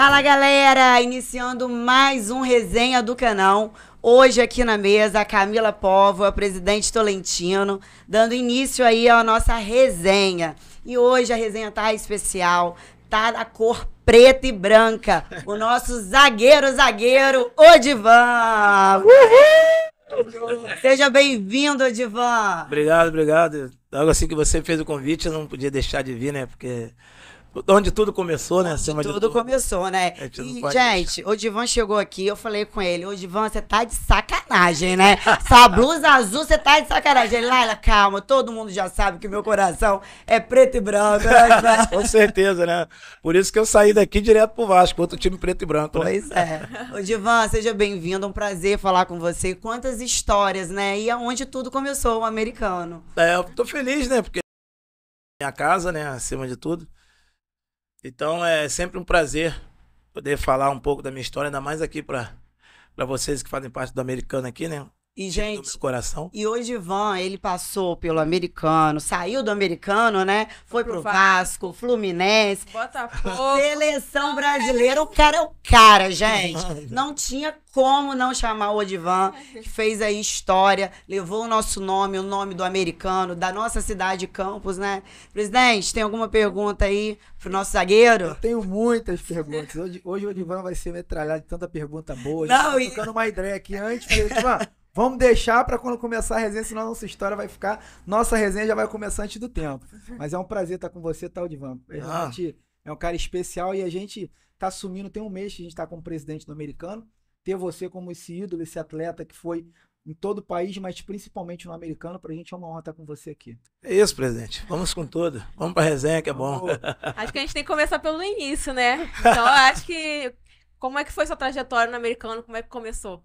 Fala galera, iniciando mais um resenha do canal. Hoje aqui na mesa, a Camila Povo, a presidente Tolentino, dando início aí à nossa resenha. E hoje a resenha tá especial, tá da cor preta e branca. O nosso zagueiro, zagueiro, Odivan! Uhul! Seja bem-vindo, Odivan! Obrigado, obrigado. Logo assim que você fez o convite, eu não podia deixar de vir, né? Porque Onde tudo começou, né? Onde tudo, tudo, começou, né? E, gente, o Divan chegou aqui, eu falei com ele, ô Divan, você tá de sacanagem, né? Essa blusa azul, você tá de sacanagem. Ele, Laila, calma, todo mundo já sabe que meu coração é preto e branco. Né, com certeza, né? Por isso que eu saí daqui direto pro Vasco, outro time preto e branco. Né? Pois é. Ô Divan, seja bem-vindo, um prazer falar com você. Quantas histórias, né? E aonde tudo começou, o americano. É, eu tô feliz, né? Porque minha casa, né, acima de tudo. Então é sempre um prazer poder falar um pouco da minha história, ainda mais aqui para vocês que fazem parte do americano aqui, né? E, gente, coração. e hoje Ivan, ele passou pelo americano, saiu do americano, né? Foi pro, pro Vasco, Fluminense. Botafogo. Seleção brasileira. É. O cara é o cara, gente. Não tinha como não chamar o Odivan, que fez aí história, levou o nosso nome, o nome do americano, da nossa cidade, Campos, né? Presidente, tem alguma pergunta aí pro nosso zagueiro? Eu tenho muitas perguntas. Hoje, hoje o Odivan vai ser metralhado de tanta pergunta boa. Não, tá e... Tô trocando uma ideia aqui antes. Falei, Vamos deixar para quando começar a resenha, senão a nossa história vai ficar. Nossa resenha já vai começar antes do tempo. Mas é um prazer estar com você, tal Divan. Realmente ah. é um cara especial e a gente tá assumindo, tem um mês que a gente tá o presidente do americano. Ter você como esse ídolo, esse atleta que foi em todo o país, mas principalmente no americano. Pra gente é uma honra estar com você aqui. É isso, presidente. Vamos com tudo. Vamos pra resenha, que é bom. Acho que a gente tem que começar pelo início, né? Então, acho que. Como é que foi sua trajetória no americano? Como é que começou?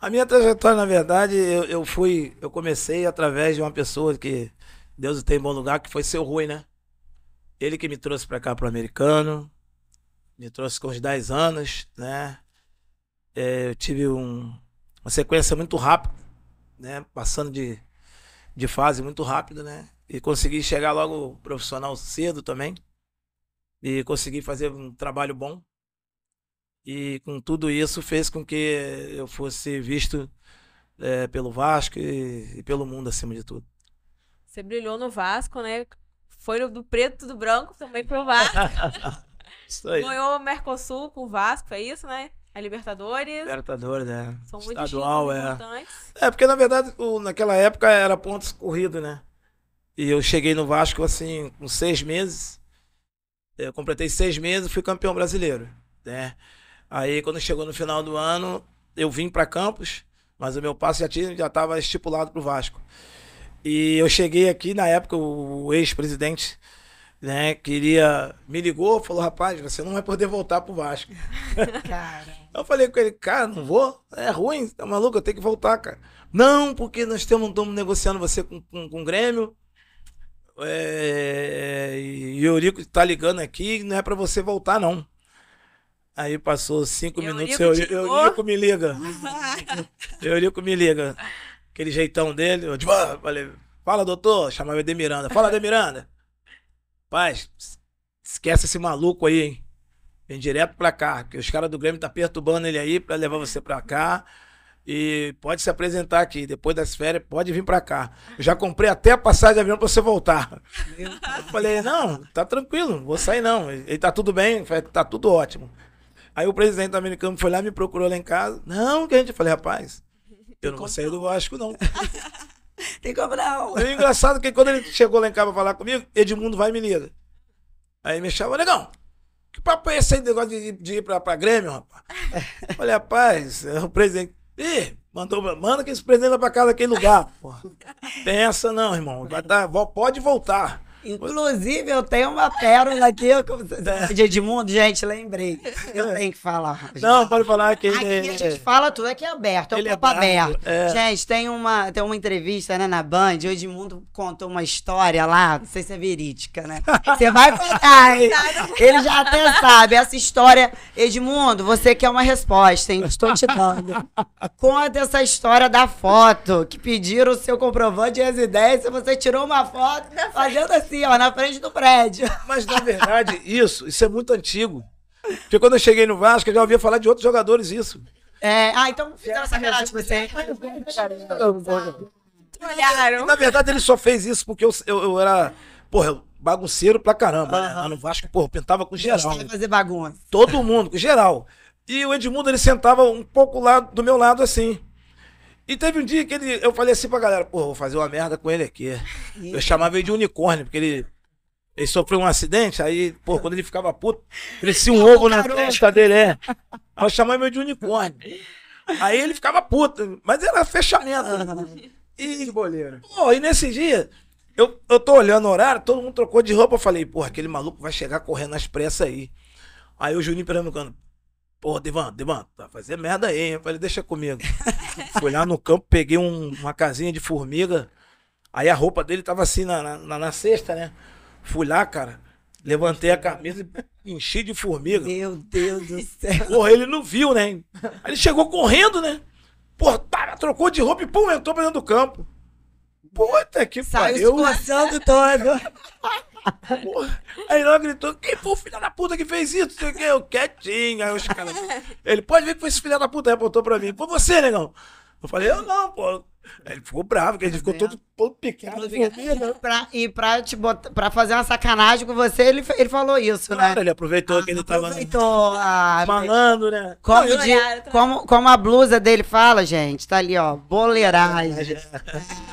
A minha trajetória, na verdade, eu, eu fui. Eu comecei através de uma pessoa que Deus tem em bom lugar, que foi seu Rui, né? Ele que me trouxe para cá, pro americano. Me trouxe com uns 10 anos, né? É, eu tive um, uma sequência muito rápida, né? Passando de, de fase muito rápido, né? E consegui chegar logo profissional cedo também. E consegui fazer um trabalho bom, e com tudo isso fez com que eu fosse visto é, pelo Vasco e, e, pelo mundo acima de tudo. Você brilhou no Vasco, né? Foi do preto do branco também pro Vasco. isso aí. Ganhou o Mercosul com o Vasco, é isso, né? A Libertadores. Libertadores, é. São muito Estadual, é. Importantes. É, porque na verdade, o, naquela época era pontos corridos, né? E eu cheguei no Vasco assim, com seis meses. Eu completei seis meses e fui campeão brasileiro, né? Aí quando chegou no final do ano, eu vim para Campos, mas o meu passo já tinha já estava estipulado pro Vasco. E eu cheguei aqui na época o ex-presidente né, queria me ligou, falou: "Rapaz, você não vai poder voltar pro Vasco". Cara. eu falei com ele: "Cara, não vou. É ruim, tá maluco, eu tenho que voltar, cara". Não, porque nós estamos, estamos negociando você com, com, com o Grêmio. É, e o Eurico tá ligando aqui, não é para você voltar, não. Aí passou cinco minutos, eu, eu, Eurico me liga. Eurico me liga. Aquele jeitão dele, eu tipo, ah, falei, fala doutor, chamava de Miranda. Fala de Miranda. Paz, esquece esse maluco aí, hein? Vem direto pra cá, Que os caras do Grêmio tá perturbando ele aí pra levar você pra cá. E pode se apresentar aqui. Depois das férias, pode vir pra cá. Eu já comprei até a passagem de avião pra você voltar. Eu falei, não, tá tranquilo, vou sair não. Ele tá tudo bem, tá tudo ótimo. Aí o presidente americano foi lá, me procurou lá em casa. Não, que a gente. Eu falei, rapaz, eu não vou sair do Vasco, não. Tem como não. É engraçado que quando ele chegou lá em casa pra falar comigo, Edmundo vai menina. Aí me chamou, negão, que papo é esse aí negócio de, de ir pra, pra Grêmio, rapaz? Eu falei, rapaz, é o presidente. Ih, mandou, manda que esse presidente vai pra casa aquele lugar, porra. Tem essa não, irmão. Vai tá, pode voltar. Inclusive, eu tenho uma pérola aqui é de Edmundo, gente, lembrei. Eu é. tenho que falar. Gente. Não, pode falar que aqui a é- gente fala tudo, aqui é aberto, é um papo é aberto. É. Gente, tem uma, tem uma entrevista né, na Band, o Edmundo contou uma história lá, não sei se é verídica, né? Você vai contar, ele já até sabe. Essa história, Edmundo, você quer uma resposta, hein? Estou te dando. Conta essa história da foto, que pediram o seu comprovante de residência, você tirou uma foto fazendo assim assim, ó, na frente do prédio. Mas na verdade, isso, isso é muito antigo. Porque quando eu cheguei no Vasco, eu já ouvia falar de outros jogadores isso. É, ah, então fizeram sacanagem com você. Olharam. Na verdade, ele só fez isso porque eu, eu, eu era, porra, bagunceiro pra caramba. Uhum. Lá no Vasco, porra, pintava com geral. fazer bagunça. Todo mundo, com geral. E o Edmundo, ele sentava um pouco lá do meu lado assim. E teve um dia que ele, eu falei assim pra galera, pô, vou fazer uma merda com ele aqui. Eu chamava ele de unicórnio, porque ele, ele sofreu um acidente, aí, pô, quando ele ficava puto, crescia um ovo na testa dele, é. Eu chamava ele de unicórnio. Aí ele ficava puto, mas era fechamento. E, que boleira. Pô, e nesse dia, eu, eu tô olhando o horário, todo mundo trocou de roupa, eu falei, porra, aquele maluco vai chegar correndo às pressas aí. Aí o Juninho perguntando. Pô, Devan, Devan, tá fazendo merda aí, hein? Eu falei, deixa comigo. Fui lá no campo, peguei um, uma casinha de formiga. Aí a roupa dele tava assim na, na, na cesta, né? Fui lá, cara, levantei a camisa e enchi de formiga. Meu Deus do céu. Porra, ele não viu, né? Aí ele chegou correndo, né? Porra, trocou de roupa e pum, entrou pra dentro do campo. Puta que Saiu pariu. Né? Saiu todo. Aí ela gritou: quem foi o filho da puta que fez isso? Sei o quê, eu quietinho. Aí os caras. Ele pode ver que foi esse filho da puta. Aí apontou pra mim: foi você, negão. Eu falei: eu não, pô. Ele ficou bravo, porque a gente ficou todo, pequeno. picado. Né? e pra, te botar, pra fazer uma sacanagem com você, ele, ele falou isso, né? claro, né? Ele aproveitou ah, que ele aproveitou, tava. Ah, malandro, né? Como, de, tá. como, como a blusa dele fala, gente, tá ali, ó. Boleiragem.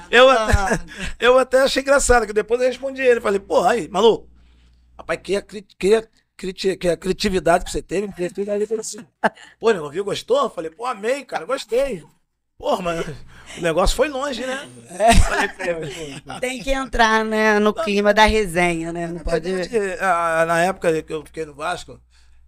É. eu, até, ah, eu até achei engraçado, que depois eu respondi ele. Falei, pô, aí, maluco. Rapaz, que, que, criti que a criatividade que você teve, criatividade que você... Assim. Pô, meu, viu? Gostou? Falei, pô, amei, cara, gostei. Pô, mas o negócio foi longe, né? É. Tem que entrar, né, no clima da resenha, né? Não pode... É ah, ah, na época que eu fiquei no Vasco,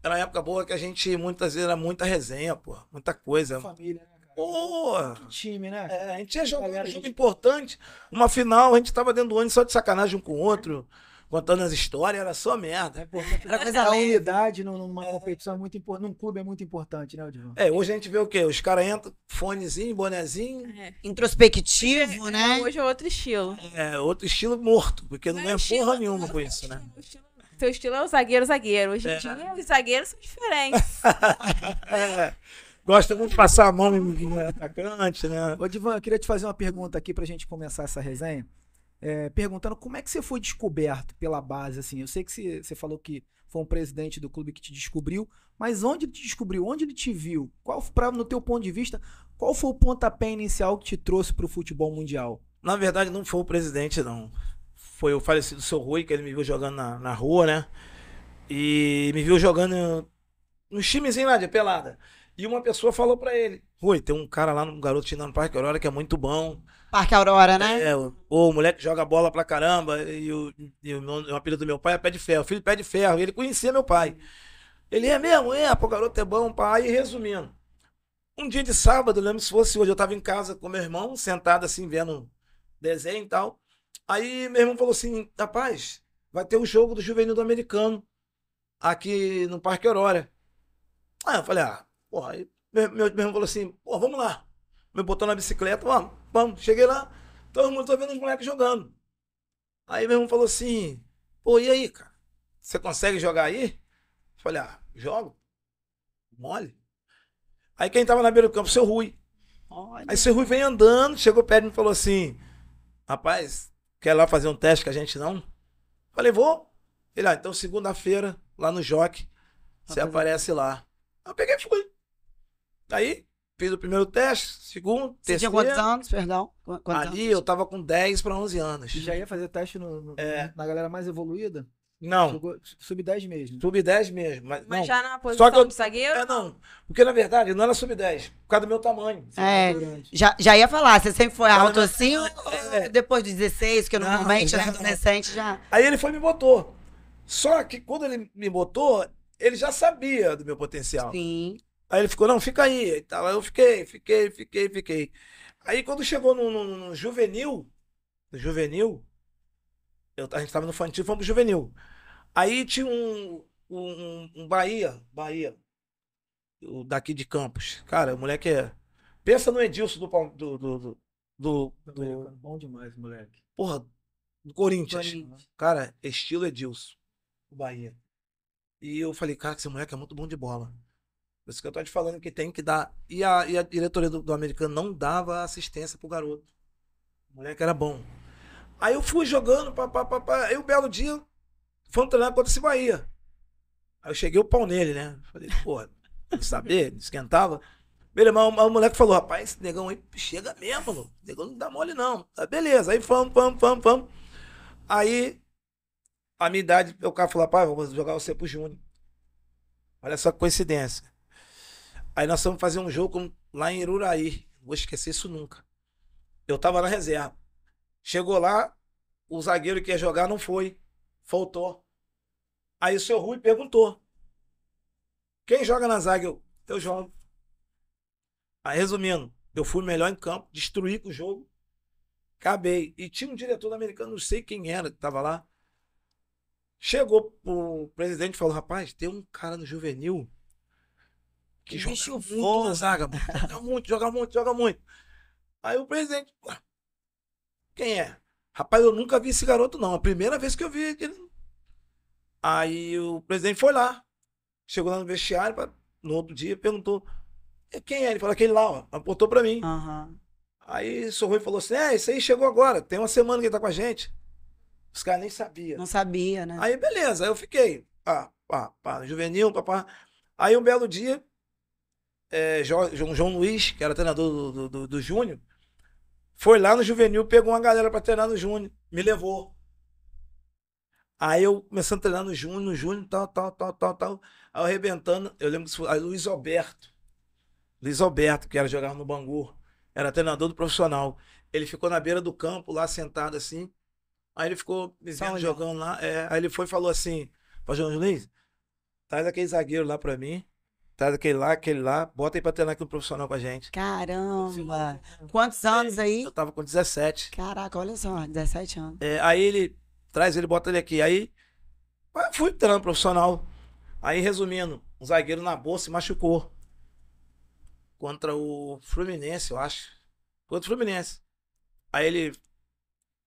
era uma época boa que a gente muitas vezes era muita resenha, pô, muita coisa. Família, né, Pô, que time, né? É, a gente ia jogar um jogo gente... importante, uma final, a gente tava dentro do ônibus só de sacanagem um com o outro contando as histórias, era só merda. É importante. Era coisa a unidade numa é. competição é muito importante, num clube é muito importante, né, Odilon? É, hoje a gente vê o quê? Os caras entram, fonezinho, bonezinho. É. Introspectivo, é, né? Hoje é outro estilo. É, outro estilo morto, porque não, não é, é ganha estilo, porra nenhuma com isso, né? Seu estilo é o zagueiro, zagueiro. Hoje em dia, os zagueiros são diferentes. é. Gosta muito de passar a mão no atacante, né? Ô, Divan, eu queria te fazer uma pergunta aqui para a gente começar essa resenha é, perguntando como é que você foi descoberto pela base, assim. Eu sei que você, você falou que foi um presidente do clube que te descobriu, mas onde ele te descobriu? Onde ele te viu? Qual, pra, no teu ponto de vista, qual foi o pontapé inicial que te trouxe para o futebol mundial? Na verdade, não foi o presidente, não. Foi o falecido seu Rui, que ele me viu jogando na, na rua, né? E me viu jogando nos timezinhos lá de pelada. E uma pessoa falou para ele: Pô, tem um cara lá, um garoto chinando no Parque Aurora que é muito bom. Parque Aurora, né? É, ou o moleque joga bola pra caramba. E o, e o, o apelido do meu pai é Pé de Ferro. filho Pé de Ferro. Ele conhecia meu pai. Ele é mesmo, é, pô, garoto é bom, pai. E resumindo, um dia de sábado, lembro se fosse hoje, eu tava em casa com meu irmão, sentado assim, vendo desenho e tal. Aí meu irmão falou assim: rapaz, vai ter o um jogo do Juvenil do Americano aqui no Parque Aurora. Aí eu falei: ah, porra, aí meu, meu, irmão falou assim, pô, vamos lá. Me botou na bicicleta, vamos, vamos. Cheguei lá, todo então, mundo, vendo os moleques jogando. Aí meu irmão falou assim, pô, e aí, cara? Você consegue jogar aí? Eu falei, ah, jogo. Mole. Aí quem tava na beira do campo, seu Rui. Olha. Aí seu Rui vem andando, chegou perto e me falou assim, rapaz, quer lá fazer um teste com a gente não? Eu falei, vou. Ele, ah, então segunda-feira, lá no Joque, você aparece lá. Eu peguei e fui. Aí, fiz o primeiro teste, segundo, Você terceiro. Você tinha quantos anos, perdão? Quantos Ali anos? eu tava com 10 para 11 anos. E já ia fazer teste no, no, é. na galera mais evoluída? Não. Sub-10 mesmo. Sub-10 mesmo. Mas, mas já na posição Só que eu, de zagueiro? É, não. Porque, na verdade, não era sub-10. Por causa do meu tamanho. É, já, já ia falar. Você sempre foi alto assim é, ou é, depois de 16, que não, normalmente, já, é. adolescente, já... Aí ele foi e me botou. Só que quando ele me botou, ele já sabia do meu potencial. Sim. Aí ele ficou, não, fica aí. E tal. Aí eu fiquei, fiquei, fiquei, fiquei. Aí quando chegou no, no, no juvenil, no juvenil, eu, a gente estava no infantil, fomos pro juvenil. Aí tinha um, um, um Bahia, Bahia, o daqui de Campos. Cara, o moleque é. Pensa no Edilson do. do, do, do, do, tá do... Bom demais, moleque. Porra, do Corinthians. Corinthians. Cara, estilo Edilson, o Bahia. E eu falei, cara, esse moleque é muito bom de bola. Por isso que eu tô te falando que tem que dar. E a, e a diretoria do, do americano não dava assistência pro garoto. O moleque era bom. Aí eu fui jogando, pá, pá, pá, pá. Aí um belo dia, fomos treinar contra esse Bahia. Aí eu cheguei o pau nele, né? Falei, porra, não saber, não esquentava. beleza irmão, o moleque falou, rapaz, esse negão aí chega mesmo, mano. O negão não dá mole, não. Tá, beleza, aí fomos, fomos, fomos, fomos. Aí, a minha idade, o cara falou, rapaz, vou jogar você pro Júnior. Olha só que coincidência. Aí nós fomos fazer um jogo lá em Iruraí. Vou esquecer isso nunca. Eu tava na reserva. Chegou lá, o zagueiro que ia jogar não foi. Faltou. Aí o seu Rui perguntou: Quem joga na zaga? Eu, eu jogo. Aí, resumindo, eu fui melhor em campo, destruí o jogo, acabei. E tinha um diretor americano, não sei quem era, que tava lá. Chegou o presidente e falou: Rapaz, tem um cara no juvenil que joga muito zaga, joga muito, joga muito, joga muito. Aí o presidente, quem é? Rapaz, eu nunca vi esse garoto, não. A primeira vez que eu vi aquele. Aí o presidente foi lá. Chegou lá no vestiário, no outro dia, perguntou: é, quem é? Ele falou: aquele lá, ó. Apontou pra mim. Uhum. Aí sorriu Rui falou assim: é, isso aí chegou agora. Tem uma semana que ele tá com a gente. Os caras nem sabiam. Não sabia, né? Aí beleza, aí eu fiquei. Ah, pá, pá, juvenil, papá. Aí um belo dia, é, João, João Luiz, que era treinador do, do, do, do Júnior, foi lá no Juvenil, pegou uma galera para treinar no Júnior, me levou. Aí eu começando a treinar no Júnior, no Júnior, tal, tal, tal, tal, tal. Aí eu arrebentando, eu lembro que foi aí Luiz Alberto. Luiz Alberto, que era jogar no Bangu, era treinador do profissional. Ele ficou na beira do campo, lá sentado assim. Aí ele ficou me vendo jogando lá. É, aí ele foi e falou assim: João Luiz, traz aquele zagueiro lá pra mim. Traz aquele lá, aquele lá, bota aí pra treinar aqui no profissional com a gente. Caramba! Quantos é, anos aí? Eu tava com 17. Caraca, olha só, 17 anos. É, aí ele traz ele, bota ele aqui. Aí fui treinando profissional. Aí, resumindo, um zagueiro na bolsa se machucou. Contra o Fluminense, eu acho. Contra o Fluminense. Aí ele.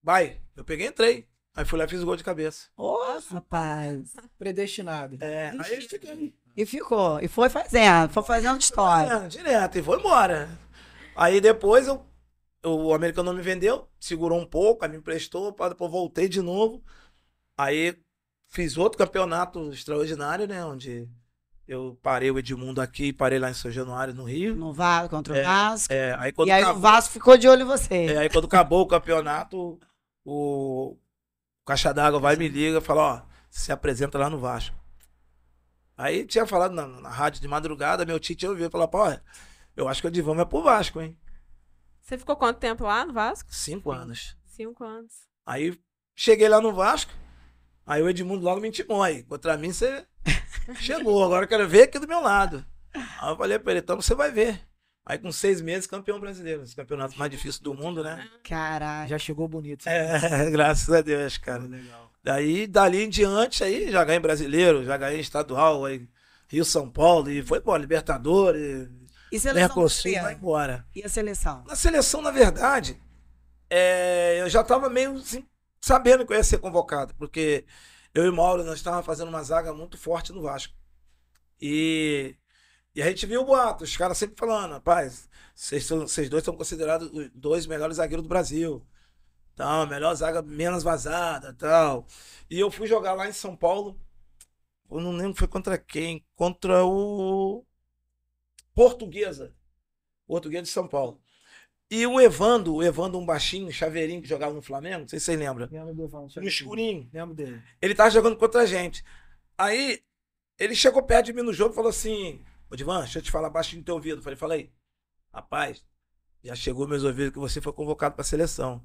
Vai, eu peguei e entrei. Aí fui lá e fiz o gol de cabeça. Nossa, rapaz. Predestinado. É, aí eu fiquei. E ficou. E foi fazendo, foi fazendo história. É, direto, e foi embora. Aí depois eu, o americano me vendeu, segurou um pouco, aí me emprestou, depois voltei de novo. Aí fiz outro campeonato extraordinário, né? Onde eu parei o Edmundo aqui, parei lá em São Januário, no Rio. No Vasco, contra o é, Vasco. É, aí quando e aí acabou, o Vasco ficou de olho em você. É, aí quando acabou o campeonato, o, o Caixa d'Água vai e me liga e fala, ó, se apresenta lá no Vasco. Aí tinha falado na, na rádio de madrugada, meu tio tinha ouvido falar, "Porra, eu acho que o Edivan é pro Vasco, hein? Você ficou quanto tempo lá no Vasco? Cinco anos. Cinco anos. Aí cheguei lá no Vasco, aí o Edmundo logo me intimou aí. Contra mim você chegou, agora eu quero ver aqui do meu lado. Aí eu falei pra ele, então você vai ver. Aí com seis meses, campeão brasileiro. Esse campeonato mais difícil do mundo, né? Caralho, já chegou bonito. É, graças a Deus, cara. Legal. Daí, dali em diante, aí já ganhei brasileiro, já ganhei estadual, aí Rio São Paulo, e foi, bom, Libertadores. E seleção vai embora. E a seleção? Na seleção, na verdade, é, eu já estava meio assim, sabendo que eu ia ser convocado, porque eu e Mauro, nós estávamos fazendo uma zaga muito forte no Vasco. E, e a gente viu o boato, os caras sempre falando, rapaz, vocês, vocês dois são considerados os dois melhores zagueiros do Brasil. Tal, melhor zaga menos vazada, tal. E eu fui jogar lá em São Paulo. Eu não lembro foi contra quem, contra o Portuguesa. Portuguesa de São Paulo. E o Evando, o Evando, um baixinho, chaveirinho que jogava no Flamengo, não sei se vocês lembram. Lembro do Evando. No escurinho. Lembro dele. Ele tava jogando contra a gente. Aí, ele chegou perto de mim no jogo e falou assim: Ô Divan, deixa eu te falar baixinho no teu ouvido. Eu falei, falei, rapaz, já chegou meus ouvidos que você foi convocado pra seleção.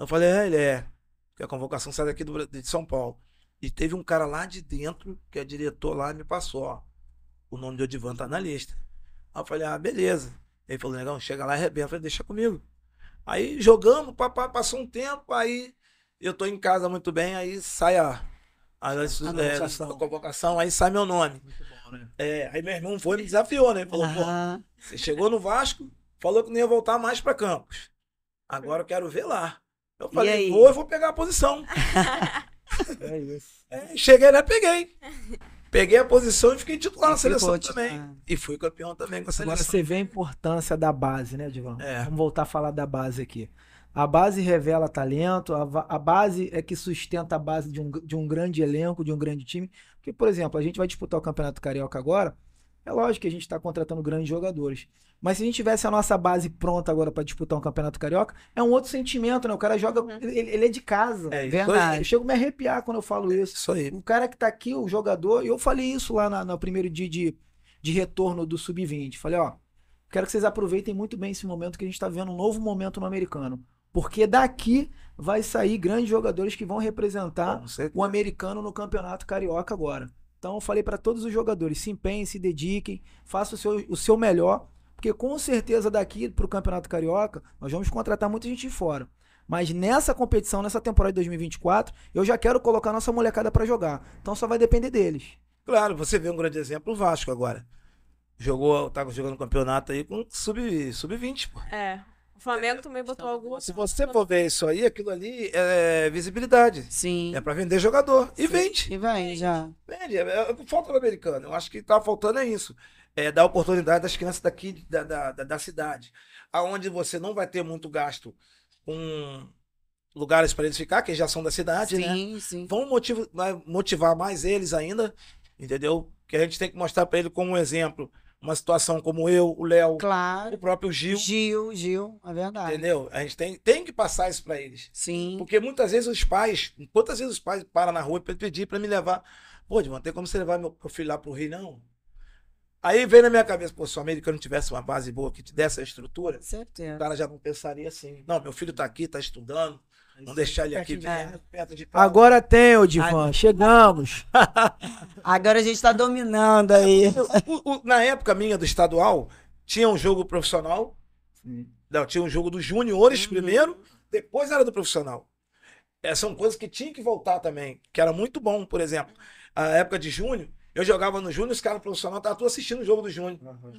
Eu falei, é, ele é. Porque a convocação sai daqui do, de São Paulo. E teve um cara lá de dentro, que é diretor lá, me passou, ó. O nome de Odivan tá na lista. Aí eu falei, ah, beleza. Ele falou, negão, chega lá e arrebenta. Eu falei, deixa comigo. Aí jogamos, papá, passou um tempo, aí eu tô em casa muito bem, aí sai a, a, é, a, a, convocação, aí sai meu nome. Bom, né? é, aí meu irmão foi e me desafiou, né? Falou, pô, você chegou no Vasco, falou que não ia voltar mais para Campos. Agora eu quero ver lá. Eu falei, vou, eu vou pegar a posição. é isso. É, cheguei lá, peguei. Peguei a posição e fiquei titular e na seleção também. Ah. E fui campeão também com a seleção. Agora você vê a importância da base, né, divan É. Vamos voltar a falar da base aqui. A base revela talento, a, a, base é que sustenta a base de um, de um grande elenco, de um grande time. Porque, por exemplo, a gente vai disputar o Campeonato Carioca agora, é lógico que a gente está contratando grandes jogadores. Mas se a gente tivesse a nossa base pronta agora para disputar um campeonato carioca, é um outro sentimento, né? O cara joga. Uhum. Ele, ele, é de casa. É verdade. Eu, eu chego a me arrepiar quando eu falo é, isso. É isso aí. O cara que está aqui, o jogador, e eu falei isso lá no primeiro dia de, de retorno do Sub-20. Falei, ó, quero que vocês aproveitem muito bem esse momento que a gente está vendo um novo momento no americano. Porque daqui vai sair grandes jogadores que vão representar o americano no campeonato carioca agora. Então eu falei para todos os jogadores, se empenhem, se dediquem, façam o seu, o seu melhor, porque com certeza daqui para o Campeonato Carioca nós vamos contratar muita gente de fora. Mas nessa competição, nessa temporada de 2024, eu já quero colocar nossa molecada para jogar. Então só vai depender deles. Claro, você vê um grande exemplo o Vasco agora. Jogou, tá jogando campeonato aí com sub, sub 20, pô. É. O Flamengo também botou algum. Se você for ver isso aí, aquilo ali é visibilidade. Sim. É para vender jogador. E vende. E vende, já. Vende. É, é falta no americano. Eu acho que tá faltando é isso. É dar oportunidade das crianças daqui, da, da, da, da cidade. aonde você não vai ter muito gasto com lugares para eles ficar, que já são da cidade, sim, né? Sim, sim. Vão motivar, motivar mais eles ainda, entendeu? Que a gente tem que mostrar para ele como um exemplo uma situação como eu, o Léo, claro. o próprio Gil. Gil, Gil, é verdade. Entendeu? A gente tem, tem que passar isso para eles. Sim. Porque muitas vezes os pais, quantas vezes os pais param na rua para pedir para me levar. Pô, Divan, tem como você levar meu filho lá pro Rio, não? Aí veio na minha cabeça, pô, se o americano tivesse uma base boa que te desse a estrutura, Certeza. o cara já não pensaria assim. Não, meu filho tá aqui, tá estudando, Vamos deixar ele aqui é. perto de Agora tem, Odivan. Chegamos. Agora a gente está dominando aí. na época minha do estadual, tinha um jogo profissional. Não, tinha um jogo dos juniores uhum. primeiro, depois era do profissional. É, são coisas que tinha que voltar também, que era muito bom, por exemplo. A época de júnior, eu jogava no júnior, os caras profissional estavam tudo assistindo o jogo do júnior. Uhum.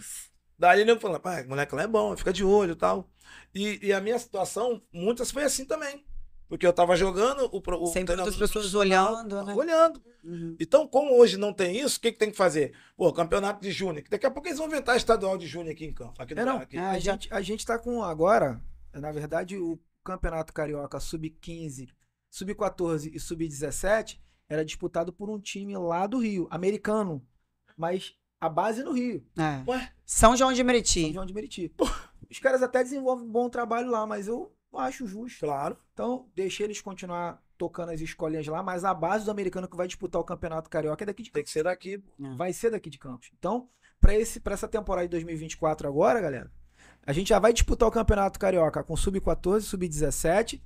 Daí ele falou, pai, moleque lá é bom, fica de olho e tal. e a minha situação, muitas foi assim também. Porque eu tava jogando o, o Sempre as pessoas olhando, né? Olhando. Uhum. Então, como hoje não tem isso, o que, que tem que fazer? Pô, campeonato de júnior. Daqui a pouco eles vão inventar estadual de júnior aqui em campo. Aqui não, aqui. É, a, gente, a gente tá com agora, na verdade, o campeonato carioca sub-15, sub-14 e sub-17 era disputado por um time lá do Rio, americano. Mas a base é no Rio. É. São João de Meriti. São João de Meriti. Os caras até desenvolvem um bom trabalho lá, mas eu acho justo. Claro. Então, deixei eles continuar tocando as escolinhas lá, mas a base do americano que vai disputar o Campeonato Carioca é daqui de Campos. Tem que ser daqui. Vai ser daqui de Campos. Então, para esse para essa temporada de 2024 agora, galera, a gente já vai disputar o Campeonato Carioca com sub-14, sub-17,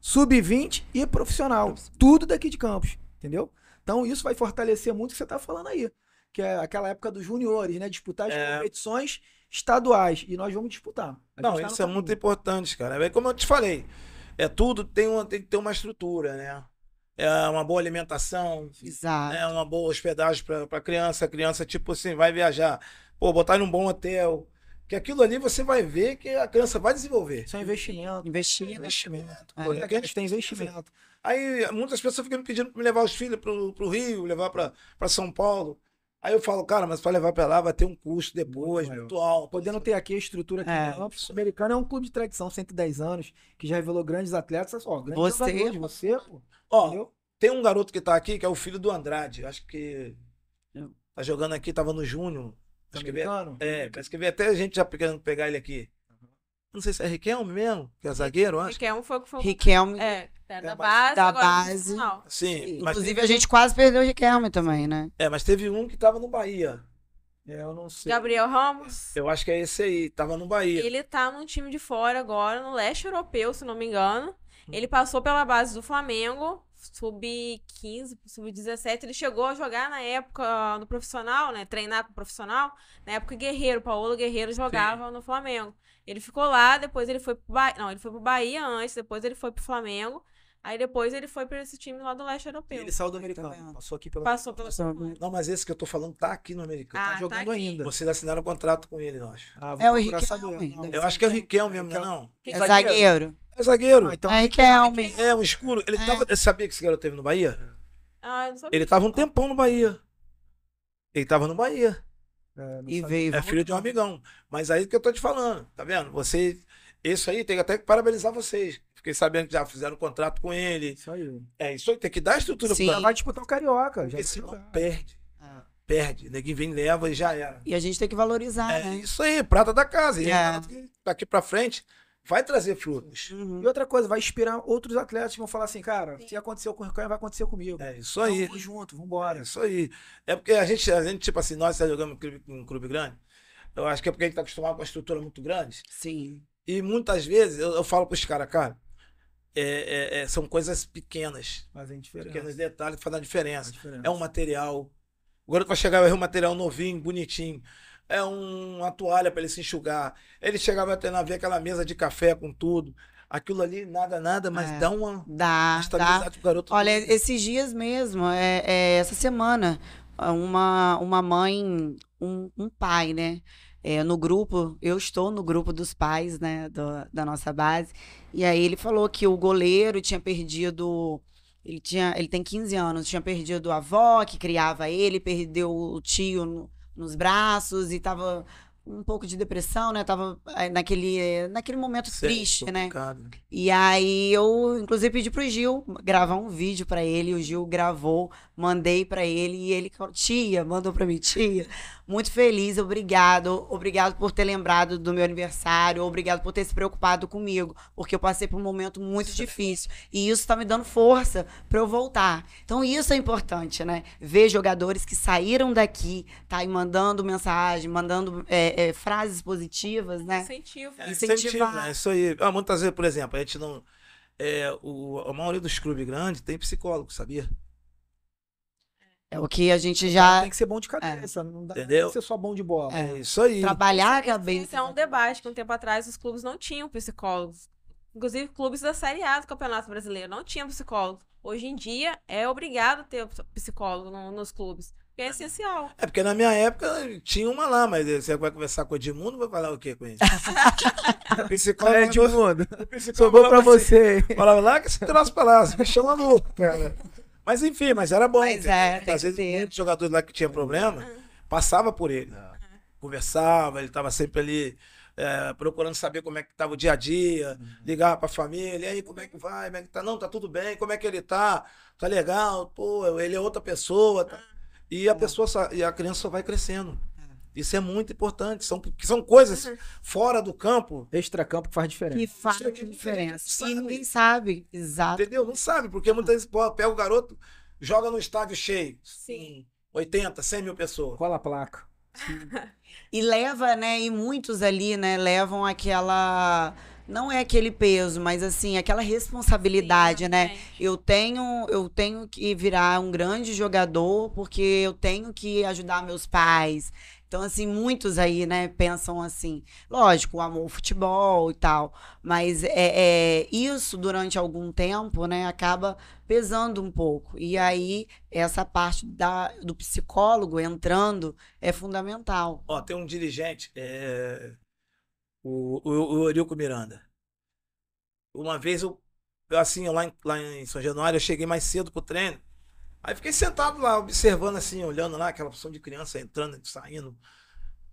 sub-20 e profissional. Tudo daqui de Campos, entendeu? Então, isso vai fortalecer muito o que você tá falando aí, que é aquela época dos juniores, né, disputar as é. competições estaduais. E nós vamos disputar. Não, tá isso é muito importante, cara. É como eu te falei, é tudo tem, uma, tem que ter uma estrutura, né? É uma boa alimentação, é uma boa hospedagem para criança. A criança, tipo assim, vai viajar. Pô, botar num bom hotel. Que aquilo ali você vai ver que a criança vai desenvolver. São investimento. Investimento. Investimento. É, é, a gente tem investimento. Aí muitas pessoas ficam me pedindo para me levar os filhos para o Rio, levar para São Paulo. Aí eu falo, cara, mas para levar pra lá vai ter um custo depois, muito, alto. Podendo ter aqui a estrutura é, o americano é um clube de tradição, 110 anos, que já revelou grandes atletas. Ó, grandes você, você, pô. Ó, entendeu? tem um garoto que tá aqui que é o filho do Andrade. Acho que é. tá jogando aqui, tava no Júnior. Americano. que veio, é, parece que veio até a gente já querendo pegar ele aqui. Não sei se é Riquelme mesmo, que é zagueiro, acho. Riquelme foi o que foi. Riquelme. É, da, é, da base. Da base. Sim, Inclusive, teve... a gente quase perdeu o Riquelme também, né? É, mas teve um que tava no Bahia. É, eu não sei. Gabriel Ramos? Eu acho que é esse aí, tava no Bahia. Ele tá num time de fora agora, no leste europeu, se não me engano. Hum. Ele passou pela base do Flamengo, sub-15, sub-17. Ele chegou a jogar na época no profissional, né? Treinar com profissional. Na época, Guerreiro, Paulo Guerreiro jogava Sim. no Flamengo. Ele ficou lá, depois ele foi pro Bahia. Não, ele foi pro Bahia antes, depois ele foi pro Flamengo. Aí depois ele foi para esse time lá do leste europeu. Ele saiu do tá americano. passou aqui pelo. Passou pelo. Não, mas esse que eu tô falando tá aqui no americano. Tá ah, tá jogando tá ainda. Vocês assinaram um contrato com ele, nós. Ah, é o Riquelme. Eu acho que é o Riquelme mesmo, não. É, é, é zagueiro. É zagueiro. Ah, então... É, é Riquelme. É, um escuro. Ele é. tava. Você sabia que esse garoto teve no Bahia? Ah, eu não sabia. Ele tava um tempão no Bahia. Ele tava no Bahia. É, e veio. É filho de um amigão. Mas aí que eu tô te falando, tá vendo? Você. Isso aí tem até que parabenizar vocês. Fiquei sabendo que já fizeram um contrato com ele. Isso aí. É, isso aí tem que dar estrutura Sim. pro cara. vai disputar o Carioca. Já Esse não perde. Ah. Perde. Neguinho vem, leva e já era. E a gente tem que valorizar, é, né? Isso aí, prata da casa. E é. daqui pra frente, vai trazer frutos. Uhum. E outra coisa, vai inspirar outros atletas que vão falar assim, cara, se aconteceu com o Ricardo, vai acontecer comigo. É isso aí. Então, vamos junto, vamos embora. É isso aí. É porque a gente, a gente tipo assim, nós já tá jogamos em clube, grande, eu acho que é porque a gente tá acostumado com uma estrutura muito grande. Sim. E muitas vezes eu, eu falo pros caras, cara, é, é, é, são coisas pequenas. Fazem diferença. Pequenos detalhes fazem a diferença. diferença. É um material. O garoto vai chegar e vai ver um material novinho, bonitinho é uma toalha para ele se enxugar. Ele chegava até na ver aquela mesa de café com tudo. Aquilo ali, nada, nada, mas é, dá uma dá, estabilidade dá. pro garoto. Olha, esses dias mesmo, é, é, essa semana, uma, uma mãe, um, um pai, né? É, no grupo, eu estou no grupo dos pais, né, do, da nossa base. E aí ele falou que o goleiro tinha perdido. Ele, tinha, ele tem 15 anos, tinha perdido a avó que criava ele, perdeu o tio no, nos braços e tava um pouco de depressão, né? Tava eh, naquele, naquele momento certo, triste, né? E aí eu, inclusive, pedi pro Gil gravar um vídeo para ele. O Gil gravou, mandei para ele e ele, tia, mandou para mim, tia, muito feliz, obrigado. Obrigado por ter lembrado do meu aniversário, obrigado por ter se preocupado comigo, porque eu passei por um momento muito isso é difícil. É e isso está me dando força para eu voltar. Então, isso é importante, né? Ver jogadores que saíram daqui, tá? E mandando mensagem, mandando é, é, frases positivas, né? Incentivo. É, Incentivar. É isso aí. Ah, muitas vezes, por exemplo, a gente não. É, o, a maioria dos clubes grandes tem psicólogo, sabia? É o que a gente já. Tem que ser bom de é. cabeça, é. não dá Entendeu? ser só bom de bola. É isso aí. Trabalhar é a cabeça. Isso é um né? debate que um tempo atrás os clubes não tinham psicólogos. Inclusive, clubes da Série A do Campeonato Brasileiro não tinham psicólogo. Hoje em dia é obrigado ter psicólogo no, nos clubes. Que é essencial. É porque na minha época tinha uma lá, mas você vai conversar com o Edmundo, vai falar o quê com ele? psicólogo. É, é Edmundo. Sobrou pra você. Falava lá que você troço pra lá, você me chama louco, cara. Mas enfim, mas era bom. Mas é, Às vezes ter. muitos jogadores lá que tinha problema, ah. passava por ele. É. Conversava, ele estava sempre ali é, procurando saber como é que estava o dia a dia, uhum. ligar para a família, e aí como é que vai, como é que tá? Não, tá tudo bem, como é que ele tá? Tá legal, pô, ele é outra pessoa. Tá... Ah. E a pessoa, e a criança só vai crescendo. Isso é muito importante. São, são coisas uhum. fora do campo. Extra-campo que faz diferença. Que é faz é diferença. E ninguém sabe. Exato. Entendeu? Não sabe, porque muitas vezes pô, pega o garoto, joga no estádio cheio. Sim. 80, 100 mil pessoas. Cola a placa. e leva, né? E muitos ali, né? Levam aquela não é aquele peso, mas assim, aquela responsabilidade, Sim, né? Eu tenho, eu tenho que virar um grande jogador porque eu tenho que ajudar meus pais. Então, assim, muitos aí, né, pensam assim. Lógico, o amor ao futebol e tal. Mas é, é, isso, durante algum tempo, né, acaba pesando um pouco. E aí, essa parte da, do psicólogo entrando é fundamental. Ó, tem um dirigente, é, o, o, o Eurico Miranda. Uma vez, eu, assim, lá em, lá em São Januário, eu cheguei mais cedo pro treino. Aí fiquei sentado lá, observando assim, olhando lá, aquela opção de criança entrando, saindo.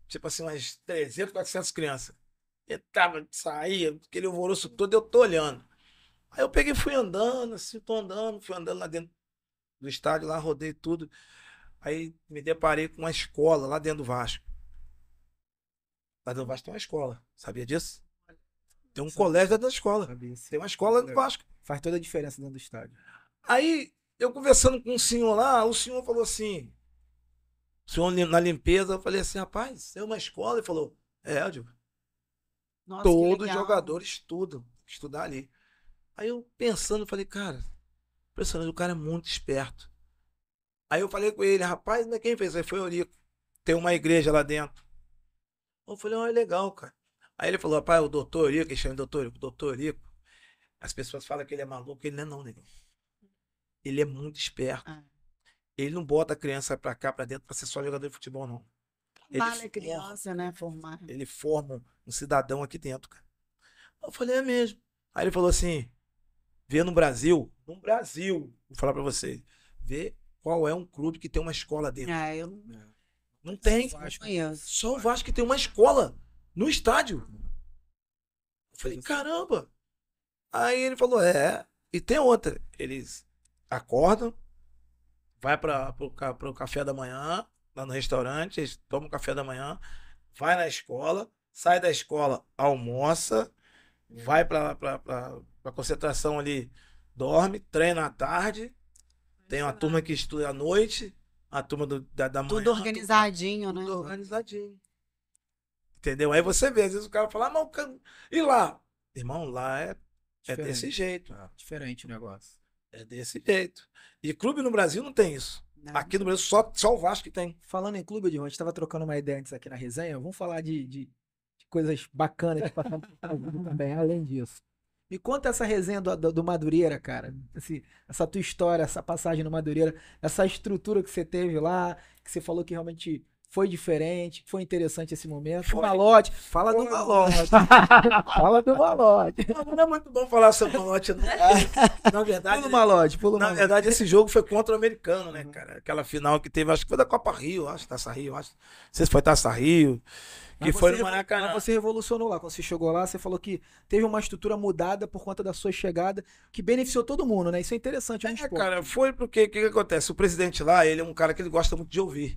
Tipo assim, umas 300, 400 crianças. Entrava, saía, aquele alvoroço todo, eu tô olhando. Aí eu peguei e fui andando, assim, tô andando, fui andando lá dentro do estádio, lá rodei tudo. Aí me deparei com uma escola lá dentro do Vasco. Lá dentro do Vasco tem uma escola, sabia disso? Tem um Sabe. colégio dentro da escola. Tem uma escola no Vasco. Faz toda a diferença dentro do estádio. Aí eu conversando com o um senhor lá, o senhor falou assim, o senhor na limpeza, eu falei assim, rapaz, é uma escola? Ele falou, é, eu digo, Nossa, todos os jogadores estudam, estudar ali. Aí eu pensando, falei, cara, pensando, o cara é muito esperto. Aí eu falei com ele, rapaz, não é quem fez? Aí foi o Eurico. Tem uma igreja lá dentro. Eu falei, olha, é legal, cara. Aí ele falou, rapaz, o doutor Eurico, ele chama doutor Eurico, doutor Eurico. As pessoas falam que ele é maluco, ele não é não, negão ele é muito esperto. Ah. Ele não bota a criança para cá, para dentro, para ser só jogador de futebol, não. ele a é criança, forma, né? Formar. Ele forma um cidadão aqui dentro, cara. Eu falei, é mesmo. Aí ele falou assim: vê no Brasil, no Brasil, vou falar para vocês, vê qual é um clube que tem uma escola dentro. Ah, eu não. É. Não tem. Só, Vasco, só o Vasco que tem uma escola no estádio. Eu falei, caramba! Aí ele falou, é. E tem outra. Eles acordam, vai para o café da manhã, lá no restaurante, toma o café da manhã, vai na escola, sai da escola, almoça, vai para a concentração ali, dorme, treina à tarde, tem uma turma que estuda à noite, a turma do, da, da manhã. Tudo organizadinho, tudo, né? Tudo organizadinho. Entendeu? Aí você vê, às vezes o cara fala, não, ah, e lá? Irmão, lá é, é desse jeito. É. diferente o negócio. É desse jeito. E clube no Brasil não tem isso. Não. Aqui no Brasil só, só o Vasco que tem. Falando em clube, Edmond, a gente estava trocando uma ideia antes aqui na resenha. Vamos falar de, de, de coisas bacanas que passamos também, além disso. Me conta essa resenha do, do, do Madureira, cara. Esse, essa tua história, essa passagem no Madureira, essa estrutura que você teve lá, que você falou que realmente foi diferente, foi interessante esse momento. Foi. O Malote. Fala foi. do Malote. fala do Malote. Não, não, é muito bom falar sobre o Malote, não. na verdade. Pula o Malote, pula o Na verdade, esse jogo foi contra o americano, né, uhum. cara? Aquela final que teve, acho que foi da Copa Rio, acho, Taça Rio, acho. Não sei se foi Taça Rio. Que mas foi no Maracanã. Mas você revolucionou lá. Quando você chegou lá, você falou que teve uma estrutura mudada por conta da sua chegada, que beneficiou todo mundo, né? Isso é interessante. a né, é cara, foi porque o que, que, acontece? O presidente lá, ele é um cara que ele gosta muito de ouvir.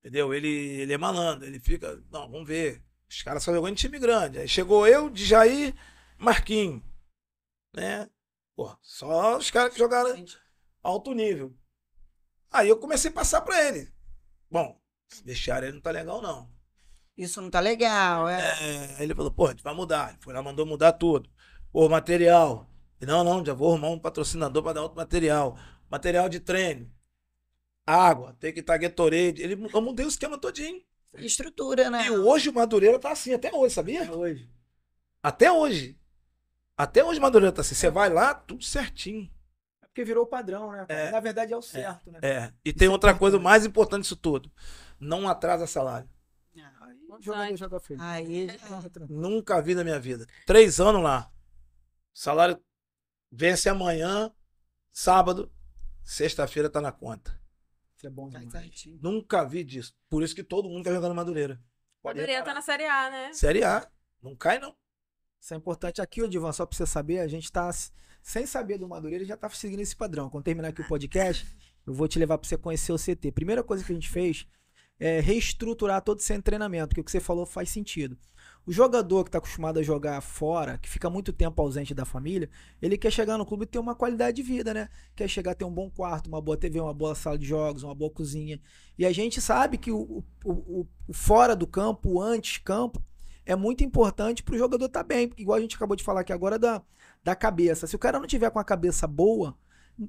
Entendeu? Ele, ele é malandro, ele fica. Não, vamos ver. Os caras só jogam em time grande. Aí chegou eu, Djaí, Marquinhos. Né? Pô, só os caras que jogaram alto nível. Aí eu comecei a passar pra ele. Bom, deixar ele não tá legal, não. Isso não tá legal, é. é aí ele falou, pô, a gente vai mudar. Ele foi lá, mandou mudar tudo. O material. não, não, já vou arrumar um patrocinador pra dar outro material. Material de treino água, tem que estar tá Gatorade. Ele, eu mudei o esquema todinho. Estrutura, né? E hoje o Madureira tá assim, até hoje, sabia? Até hoje. Até hoje. Até hoje Madureira tá assim. Você é. vai lá, tudo certinho. É porque virou o padrão, né? É, Na verdade é o é. certo, é, né? É. E Isso tem é outra coisa verdade. mais importante disso tudo. Não atrasa salário. Jogador ah, Aí, Nunca vi na minha vida. Três anos lá. Salário vence amanhã, sábado, sexta-feira tá na conta. Isso é bom demais. Tá Nunca vi disso. Por isso que todo mundo tá jogando Madureira. Pode Madureira reparar. tá na Série A, né? Série A. Não cai, não. Isso é importante aqui, ô Divan, só pra você saber, a gente tá, sem saber do Madureira, já tá seguindo esse padrão. Quando terminar aqui o podcast, eu vou te levar pra você conhecer o CT. Primeira coisa que a gente fez é reestruturar todo esse treinamento, que o que você falou faz sentido. O jogador que está acostumado a jogar fora, que fica muito tempo ausente da família, ele quer chegar no clube e ter uma qualidade de vida, né? Quer chegar a ter um bom quarto, uma boa TV, uma boa sala de jogos, uma boa cozinha. E a gente sabe que o, o, o, o fora do campo, o antes-campo, é muito importante para o jogador estar tá bem. Igual a gente acabou de falar aqui agora da, da cabeça. Se o cara não tiver com a cabeça boa,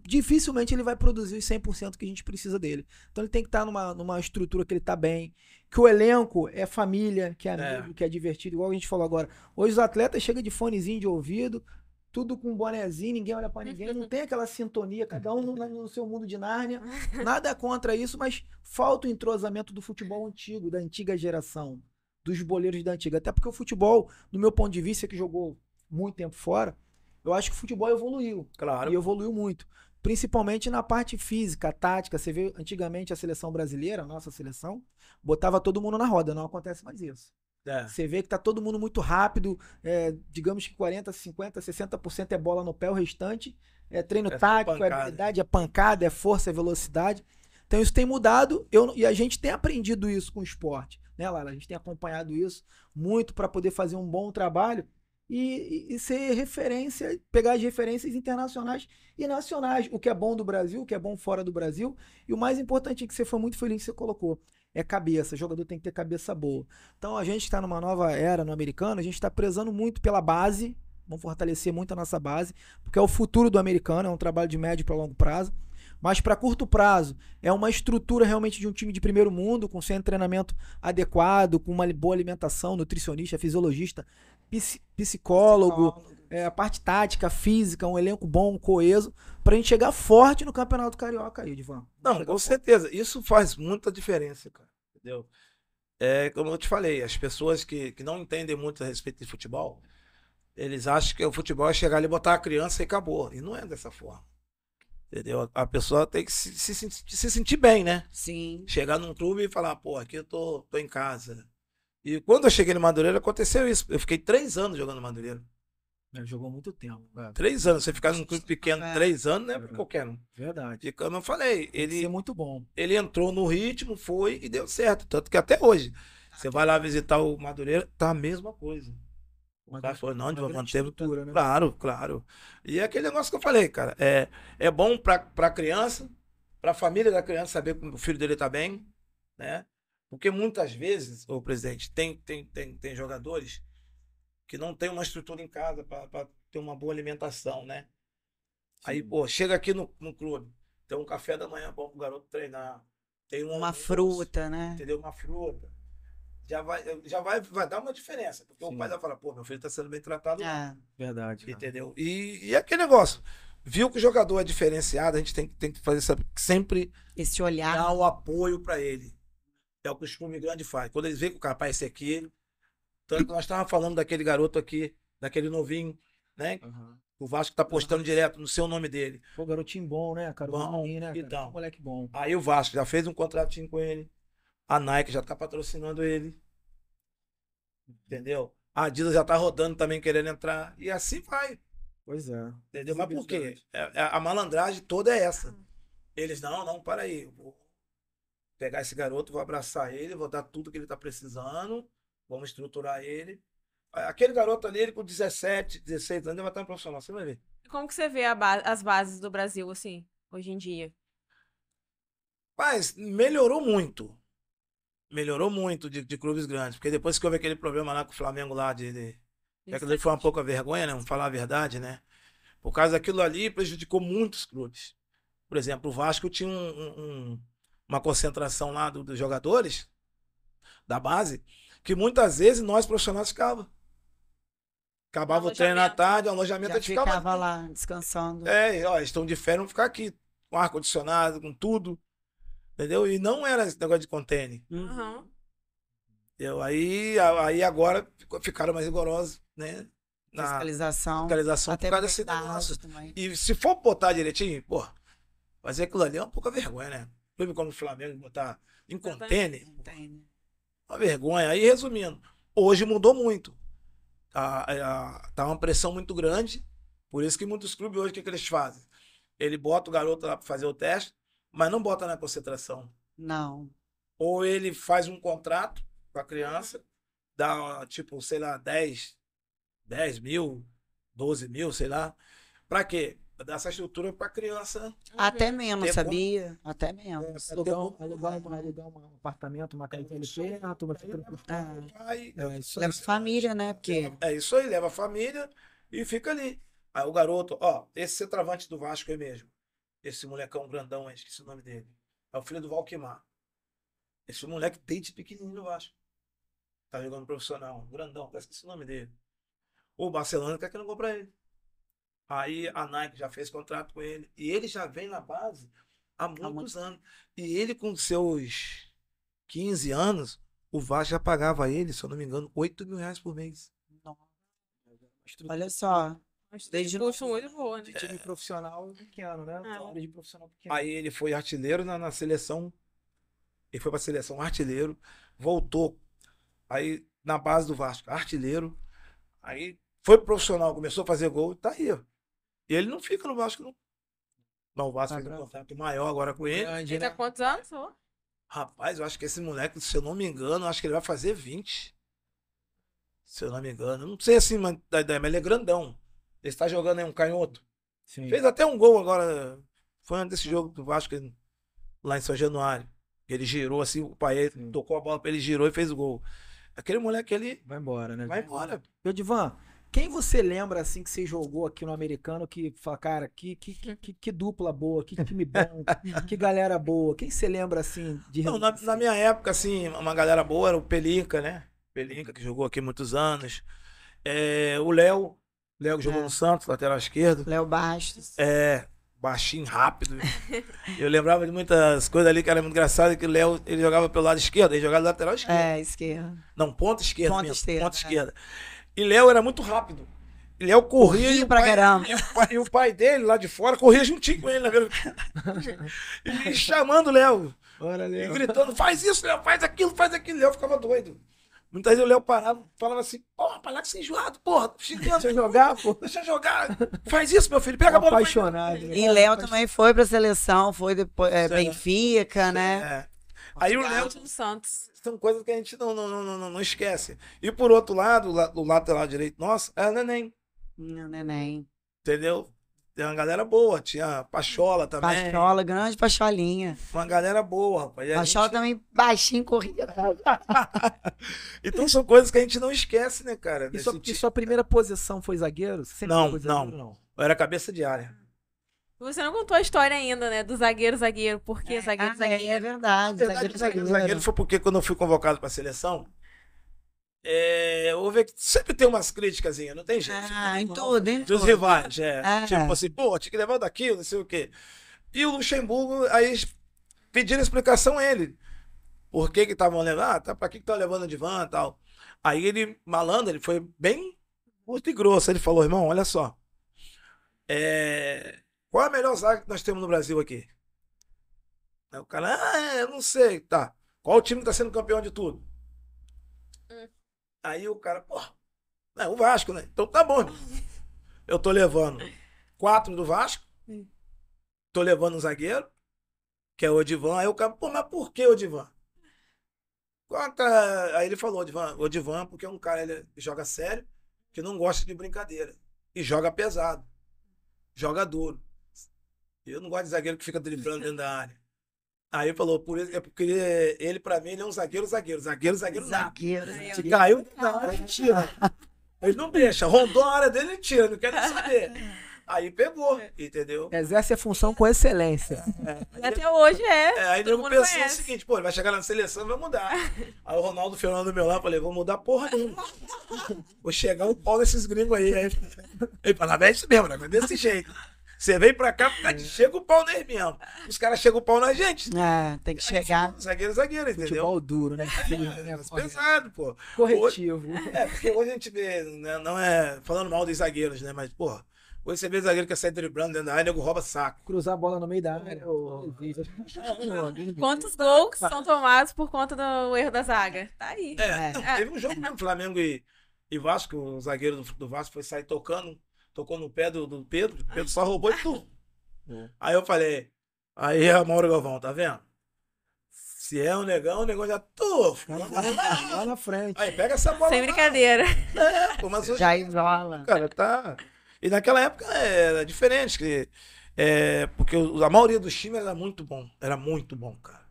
dificilmente ele vai produzir os 100% que a gente precisa dele. Então ele tem que estar tá numa, numa estrutura que ele está bem, que o elenco é família, que é, é. amigo, é. que é divertido, igual a gente falou agora. Hoje os atletas chegam de fonezinho de ouvido, tudo com bonezinho, ninguém olha para ninguém, não tem aquela sintonia, cada um no, no, seu mundo de Nárnia. Nada é contra isso, mas falta o entrosamento do futebol antigo, da antiga geração, dos boleiros da antiga. Até porque o futebol, do meu ponto de vista, que jogou muito tempo fora, eu acho que o futebol evoluiu. Claro. E evoluiu muito. Principalmente na parte física, tática. Você vê antigamente a seleção brasileira, a nossa seleção, botava todo mundo na roda. Não acontece mais isso. É. Você vê que tá todo mundo muito rápido, é, digamos que 40, 50, 60% é bola no pé, o restante é treino é tático, é pancada. é habilidade, é pancada, é força, é velocidade. Então isso tem mudado eu, e a gente tem aprendido isso com o esporte, né, Lala? A gente tem acompanhado isso muito para poder fazer um bom trabalho e, e, ser referência, pegar as referências internacionais e nacionais, o que é bom do Brasil, o que é bom fora do Brasil. E o mais importante é que você foi muito feliz que você colocou. É cabeça, o jogador tem que ter cabeça boa. Então a gente está numa nova era no americano, a gente está prezando muito pela base, vamos fortalecer muito a nossa base, porque é o futuro do americano, é um trabalho de médio para longo prazo. Mas para curto prazo, é uma estrutura realmente de um time de primeiro mundo, com seu treinamento adequado, com uma boa alimentação, nutricionista, fisiologista, psicólogo, psicólogo. É, a parte tática, física, um elenco bom, coeso, pra gente chegar forte no Campeonato Carioca aí, Divan. Não, com forte. certeza. Isso faz muita diferença, cara. Entendeu? É, como eu te falei, as pessoas que, que não entendem muito a respeito de futebol, eles acham que o futebol é chegar ali, botar a criança e acabou. E não é dessa forma. Entendeu? A pessoa tem que se, se, se sentir bem, né? Sim. Chegar num clube e falar, pô, aqui eu tô, tô em casa. E quando eu cheguei no Madureira, aconteceu isso. Eu fiquei três anos jogando Madureira. Ele é, jogou muito tempo. Cara. Três anos. Você ficar num clube pequeno é, três anos, né? É verdade. qualquer um. Verdade. E como eu falei, ele. é muito bom. Ele entrou no ritmo, foi e deu certo. Tanto que até hoje. Tá você vai lá visitar o Madureira, tá a mesma coisa. O foi falou, não, é de manter. né? Claro, claro. E é aquele negócio que eu falei, cara. É, é bom pra, pra criança, pra família da criança saber que o filho dele tá bem, né? Porque muitas vezes, o presidente, tem, tem, tem, tem jogadores que não tem uma estrutura em casa para ter uma boa alimentação, né? Sim. Aí, pô, chega aqui no, no clube, tem um café da manhã bom pro garoto treinar. Tem um uma fruta, né? Entendeu? Uma fruta. Já vai, já vai, vai dar uma diferença. Porque Sim. o pai vai falar, pô, meu filho tá sendo bem tratado. É. Verdade. Entendeu? E, e é aquele negócio viu que o jogador é diferenciado, a gente tem, tem que fazer sabe, sempre esse olhar, dar o apoio para ele. É o que o Chume Grande faz. Quando eles veem que o capaz esse aqui. Tanto nós estávamos falando daquele garoto aqui, daquele novinho, né? Uhum. O Vasco tá postando uhum. direto no seu nome dele. Pô, garotinho bom, né, cara? Bom, aí, né, Então, moleque bom. Aí o Vasco já fez um contratinho com ele. A Nike já tá patrocinando ele. Entendeu? A Adidas já tá rodando também querendo entrar. E assim vai. Pois é. Entendeu? Mas por quê? É, é, a, malandragem toda é essa. Eles, não, não, para aí pegar esse garoto, vou abraçar ele, vou dar tudo que ele está precisando, vamos estruturar ele. Aquele garoto ali, ele com 17, 16 anos, ele vai estar no profissional, você vai ver. como que você vê as bases do Brasil, assim, hoje em dia? Mas melhorou muito. Melhorou muito de, de clubes grandes, porque depois que houve aquele problema lá com o Flamengo lá de... de... É que foi uma pouca vergonha, né? Vamos falar a verdade, né? Por causa daquilo ali, prejudicou muitos clubes. Por exemplo, o Vasco tinha um, um, uma concentração lá do, dos jogadores da base, que muitas vezes nós profissionais ficava. Acabava o treino à tarde, o alojamento Já é ficava, ficava lá descansando. É, ó, estão de férias, vão ficar aqui com ar condicionado, com tudo. Entendeu? E não era esse negócio de contêiner Uhum. Eu, aí, aí agora ficaram mais rigorosos, né? Na fiscalização. Fiscalização até por causa desse E se for botar direitinho, pô, fazer aquilo ali é uma pouca vergonha, né? clube como o Flamengo botar tá, tá em contêiner, Uma vergonha. Aí, resumindo, hoje mudou muito. A, tá, é, a, tá uma pressão muito grande. Por isso que muitos clubes hoje, o que, que eles fazem? Ele bota o garoto lá para fazer o teste, mas não bota na concentração. Não. Ou ele faz um contrato com a criança, dá, tipo, sei lá, 10, 10 mil, 12 mil, sei lá. Para quê? dessa estrutura para criança. Até uhum. menos, ter sabia? Até menos. É, alugar, um, alugar, um, alugar um apartamento, uma casinha de perto, é, uma fica... É. É, leva família, né? Porque... É isso aí, leva a família e fica ali. Aí o garoto, ó, esse centroavante do Vasco aí mesmo. Esse molecão grandão aí, esqueci o nome dele. É o filho do Valquimar. Esse moleque desde pequenininho do Vasco. Tá jogando profissional, grandão, é o nome dele. O Barcelona tá quer que não compra ele. Aí a Nike já fez contrato com ele. E ele já vem na base há muitos, anos. E ele, com seus 15 anos, o Vasco já pagava ele, se eu não me engano, 8 mil reais por mês. Não. Olha só. Desde o um olho voa, né? Time é. profissional pequeno, né? É. De profissional pequeno. Aí ele foi artilheiro na, na seleção. Ele foi pra seleção artilheiro, voltou. Aí na base do Vasco, artilheiro. Aí foi profissional, começou a fazer gol, tá aí. Ó. E ele não fica no Vasco, não. Mas o Vasco tem um contrato maior agora com ele. Grande, ele tá né? quantos anos? Rapaz, eu acho que esse moleque, se eu não me engano, acho que ele vai fazer 20. Se eu não me engano. Não sei assim da ideia, mas ele é grandão. Ele está jogando aí um canhoto. Sim. Fez até um gol agora. Foi antes desse jogo do Vasco lá em São Januário. Ele girou assim, o pai tocou a bola para ele, girou e fez o gol. Aquele moleque ele. Vai embora, né? Vai embora. Eu, Divan, quem você lembra assim que você jogou aqui no americano que fala, cara, que, que, que, que dupla boa, que time bom, que galera boa? Quem você lembra assim de Não, na, na, minha época, assim, uma galera boa era o Pelica, né? Pelica, que jogou aqui muitos anos. É, o Léo, Léo que jogou é. no Santos, lateral esquerdo. Léo Bastos. É, baixinho, rápido. eu lembrava de muitas coisas ali que era muito engraçado, que o Léo ele jogava pelo lado esquerdo, ele jogava lateral é, esquerdo. É, esquerda. Não, ponta esquerda ponta esquerda, ponta é. esquerda. E Léo era muito rápido. E Léo corria, corria e, o pra pai, e o, pai, e, o pai, dele lá de fora corria juntinho com ele. Né? E chamando o Léo. Bora, Léo. E gritando, faz isso, Léo, faz aquilo, faz aquilo. Léo ficava doido. Muitas vezes o Léo parava, falava assim, porra, palhaço é enjoado, porra, chegando. Deixa eu jogar, pô. Deixa eu jogar. Faz isso, meu filho, pega a bola. Apaixonado. Né? E Léo também foi pra seleção, foi depois, é, é. Benfica, né? É. Aí o Léo... Santos são coisas que a gente não, não, não, não, não esquece. E por outro lado, o lateral direito nosso é o neném. É o neném. Entendeu? Tem uma galera boa, tinha Pachola também. Pachola, grande Pacholinha. Uma galera boa, rapaz. Pachola gente... também baixinho corria. então são coisas que a gente não esquece, né, cara? E, sua, e sua, primeira posição foi zagueiro? Sempre não, foi zagueiro, não, não. Eu era cabeça de área. Você não contou a história ainda, né? Do zagueiro, zagueiro. Por que é, zagueiro, ah, zagueiro? É, é verdade. Zagueiro, zagueiro, zagueiro, zagueiro foi porque quando eu fui convocado para a seleção, é, houve, sempre tem umas críticas, não tem ah, jeito. Ah, em tudo, hein? Dos rivais, é. é. Tipo assim, pô, tinha que levar daquilo, não sei o quê. E o Luxemburgo, aí pediram explicação a ele. Por que que estavam levando? Ah, tá, pra que que tá levando de van e tal? Aí ele, malandro, ele foi bem curto e grosso. Ele falou, irmão, olha só. É, qual é a melhor zaga que nós temos no Brasil aqui? Aí é o cara, ah, é, eu não sei, tá. Qual o time que tá sendo campeão de tudo? Hum. Aí o cara, pô, é o Vasco, né? Então tá bom. Eu tô levando quatro do Vasco, hum. tô levando um zagueiro, que é o Odivan. Aí o cara, pô, mas por que o Odivan? Aí ele falou, Odivan, Odivan, porque é um cara, ele joga sério, que não gosta de brincadeira. E joga pesado. Joga duro. Eu não gosto de zagueiro que fica driblando dentro da área. Aí falou, por isso, é porque ele, ele pra mim, ele é um zagueiro, zagueiro, zagueiro, zagueiro, zagueiro. zagueiro. Se caiu na hora, ele tira. Ele não deixa, rondou a área dele, ele tira, não quero saber. Aí pegou, entendeu? Exerce a função com excelência. É. é. Até hoje é. é aí eu pensou conhece. o seguinte, pô, ele vai chegar na seleção e vai mudar. Aí o Ronaldo Fernando meu lá, falei, vou mudar porra nenhuma. Vou chegar o pau desses gringos aí. aí. Ele falou, é isso mesmo, né? Desse jeito. Você vem pra cá, fica, chega o pau nele mesmo. Os caras chegam o pau na gente. É, tem que chegar. Zagueiro, zagueiro, entendeu? Futebol duro, né? É, é, é, né? é pesado, pô. Corretivo. Hoje, é, porque hoje a gente vê, né, não é falando mal dos zagueiros, né? Mas, pô, Hoje você vê zagueiro que sai é driblando dentro da área, nego rouba saco. Cruzar a bola no meio da área. Quantos gols são tomados por conta do erro da zaga? Tá aí. É, é. Não, teve um jogo mesmo, Flamengo e, e Vasco, um zagueiro do, do Vasco foi sair tocando, tocou no pé do, do Pedro, Pedro só roubou e tu. É. Aí eu falei, aí é Mauro Galvão, tá vendo? Se é um negão, o negão já tô. Lá na frente. Aí pega essa bola. Sem brincadeira. É, mas hoje, já isola. Cara, tá. E naquela época era diferente, que, é, porque a maioria dos times era muito bom. Era muito bom, cara.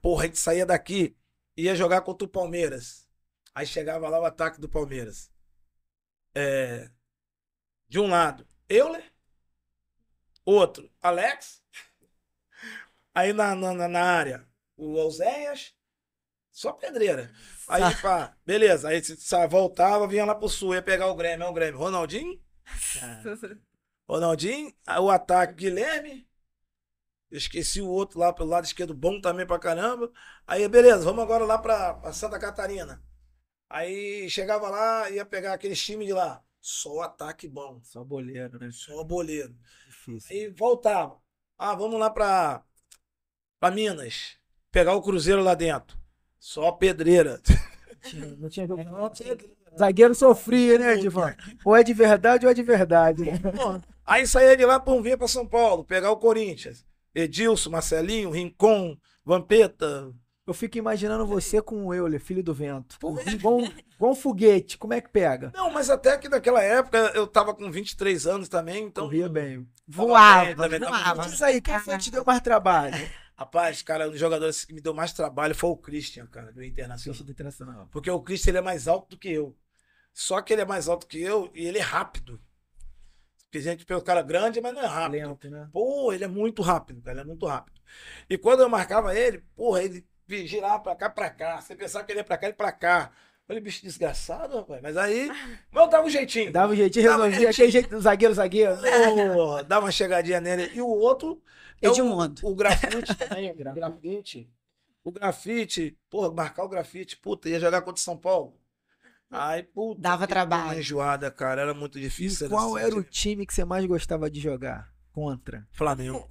Porra, a gente saía daqui, ia jogar contra o Palmeiras. Aí chegava lá o ataque do Palmeiras. É, de um lado, Euler. Outro, Alex. Aí na, na, na área, o Alzeias. Só pedreira. Aí, ah. pá, beleza. Aí sabe, voltava, vinha lá pro sul, ia pegar o Grêmio. É o Grêmio. Ronaldinho. Cara. Ronaldinho. O ataque, Guilherme. Eu esqueci o outro lá pelo lado esquerdo, bom também pra caramba. Aí, beleza, vamos agora lá pra, pra Santa Catarina. Aí chegava lá, ia pegar aquele time de lá. Só ataque bom. Só boleiro, né? Só boleiro. Difícil. E voltava. Ah, vamos lá pra, pra Minas. Pegar o Cruzeiro lá dentro. Só pedreira. Não tinha Não tinha... Zagueiro sofria, né, Edivan? Ou é de verdade ou é de verdade. Bom, né? aí saía de lá para vir para São Paulo, pegar o Corinthians. Edilson, Marcelinho, Rincon, Vampeta, eu fico imaginando você com o Euler, filho do vento. Igual, bom é. um foguete, como é que pega? Não, mas até que naquela época eu tava com 23 anos também, então. Corria bem. Voava. Bem, também, voava. Diz aí, quem foi que te deu mais trabalho? Rapaz, cara, um dos jogadores que me deu mais trabalho foi o Christian, cara, do Internacional. Do Internacional. Porque o Christian ele é mais alto do que eu. Só que ele é mais alto que eu e ele é rápido. Porque a gente pelo cara grande, mas não é rápido. Lento, né? Pô, ele é muito rápido, cara. Ele é muito rápido. E quando eu marcava ele, porra, ele girar pra cá, pra cá. Você pensava que ele ia pra cá e pra cá. Olha, bicho desgraçado, rapaz. Mas aí, mas dava um jeitinho. Dava um jeitinho, resolvia. Aquele jeito do zagueiro, zagueiro. Oh, dava uma chegadinha nele. E o outro. É Edmundo. O, o grafite o grafite. O grafite. Porra, marcar o grafite. Puta, ia jogar contra o São Paulo. Ai, puta. Dava trabalho. Uma enjoada, cara. Era muito difícil. E qual era, assim, era o time que você mais gostava de jogar? Contra? Flamengo.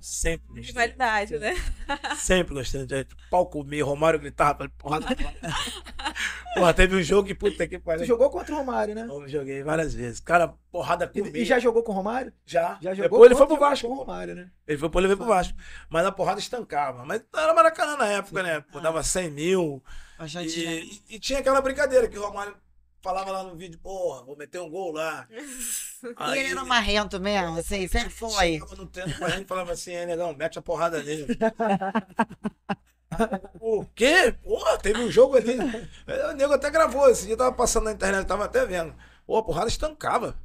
Sempre De Rivalidade, né? Sempre gostando né? de pau comer, Romário gritava pra porrada. Tá porra, teve um jogo que puta que pariu. Tu jogou contra o Romário, né? Eu joguei várias vezes. Cara, porrada comigo. E, e, já jogou com o Romário? Já. Já jogou Depois ele foi pro Vasco. Com o Romário, né? Ele foi, ele foi pro Vasco. Mas a porrada estancava. Mas era Maracanã na época, né? Pô, ah. dava 100 mil. E, tinha... e, e tinha aquela brincadeira que o Romário falava lá no vídeo, porra, vou meter um gol lá. Aí, e ele era marrento mesmo, assim, sempre foi. tava no tempo a gente falava assim, é, negão, mete a porrada nele. o quê? Porra, teve um jogo ali. O nego até gravou, esse dia tava passando na internet, tava até vendo. Pô, a porrada estancava.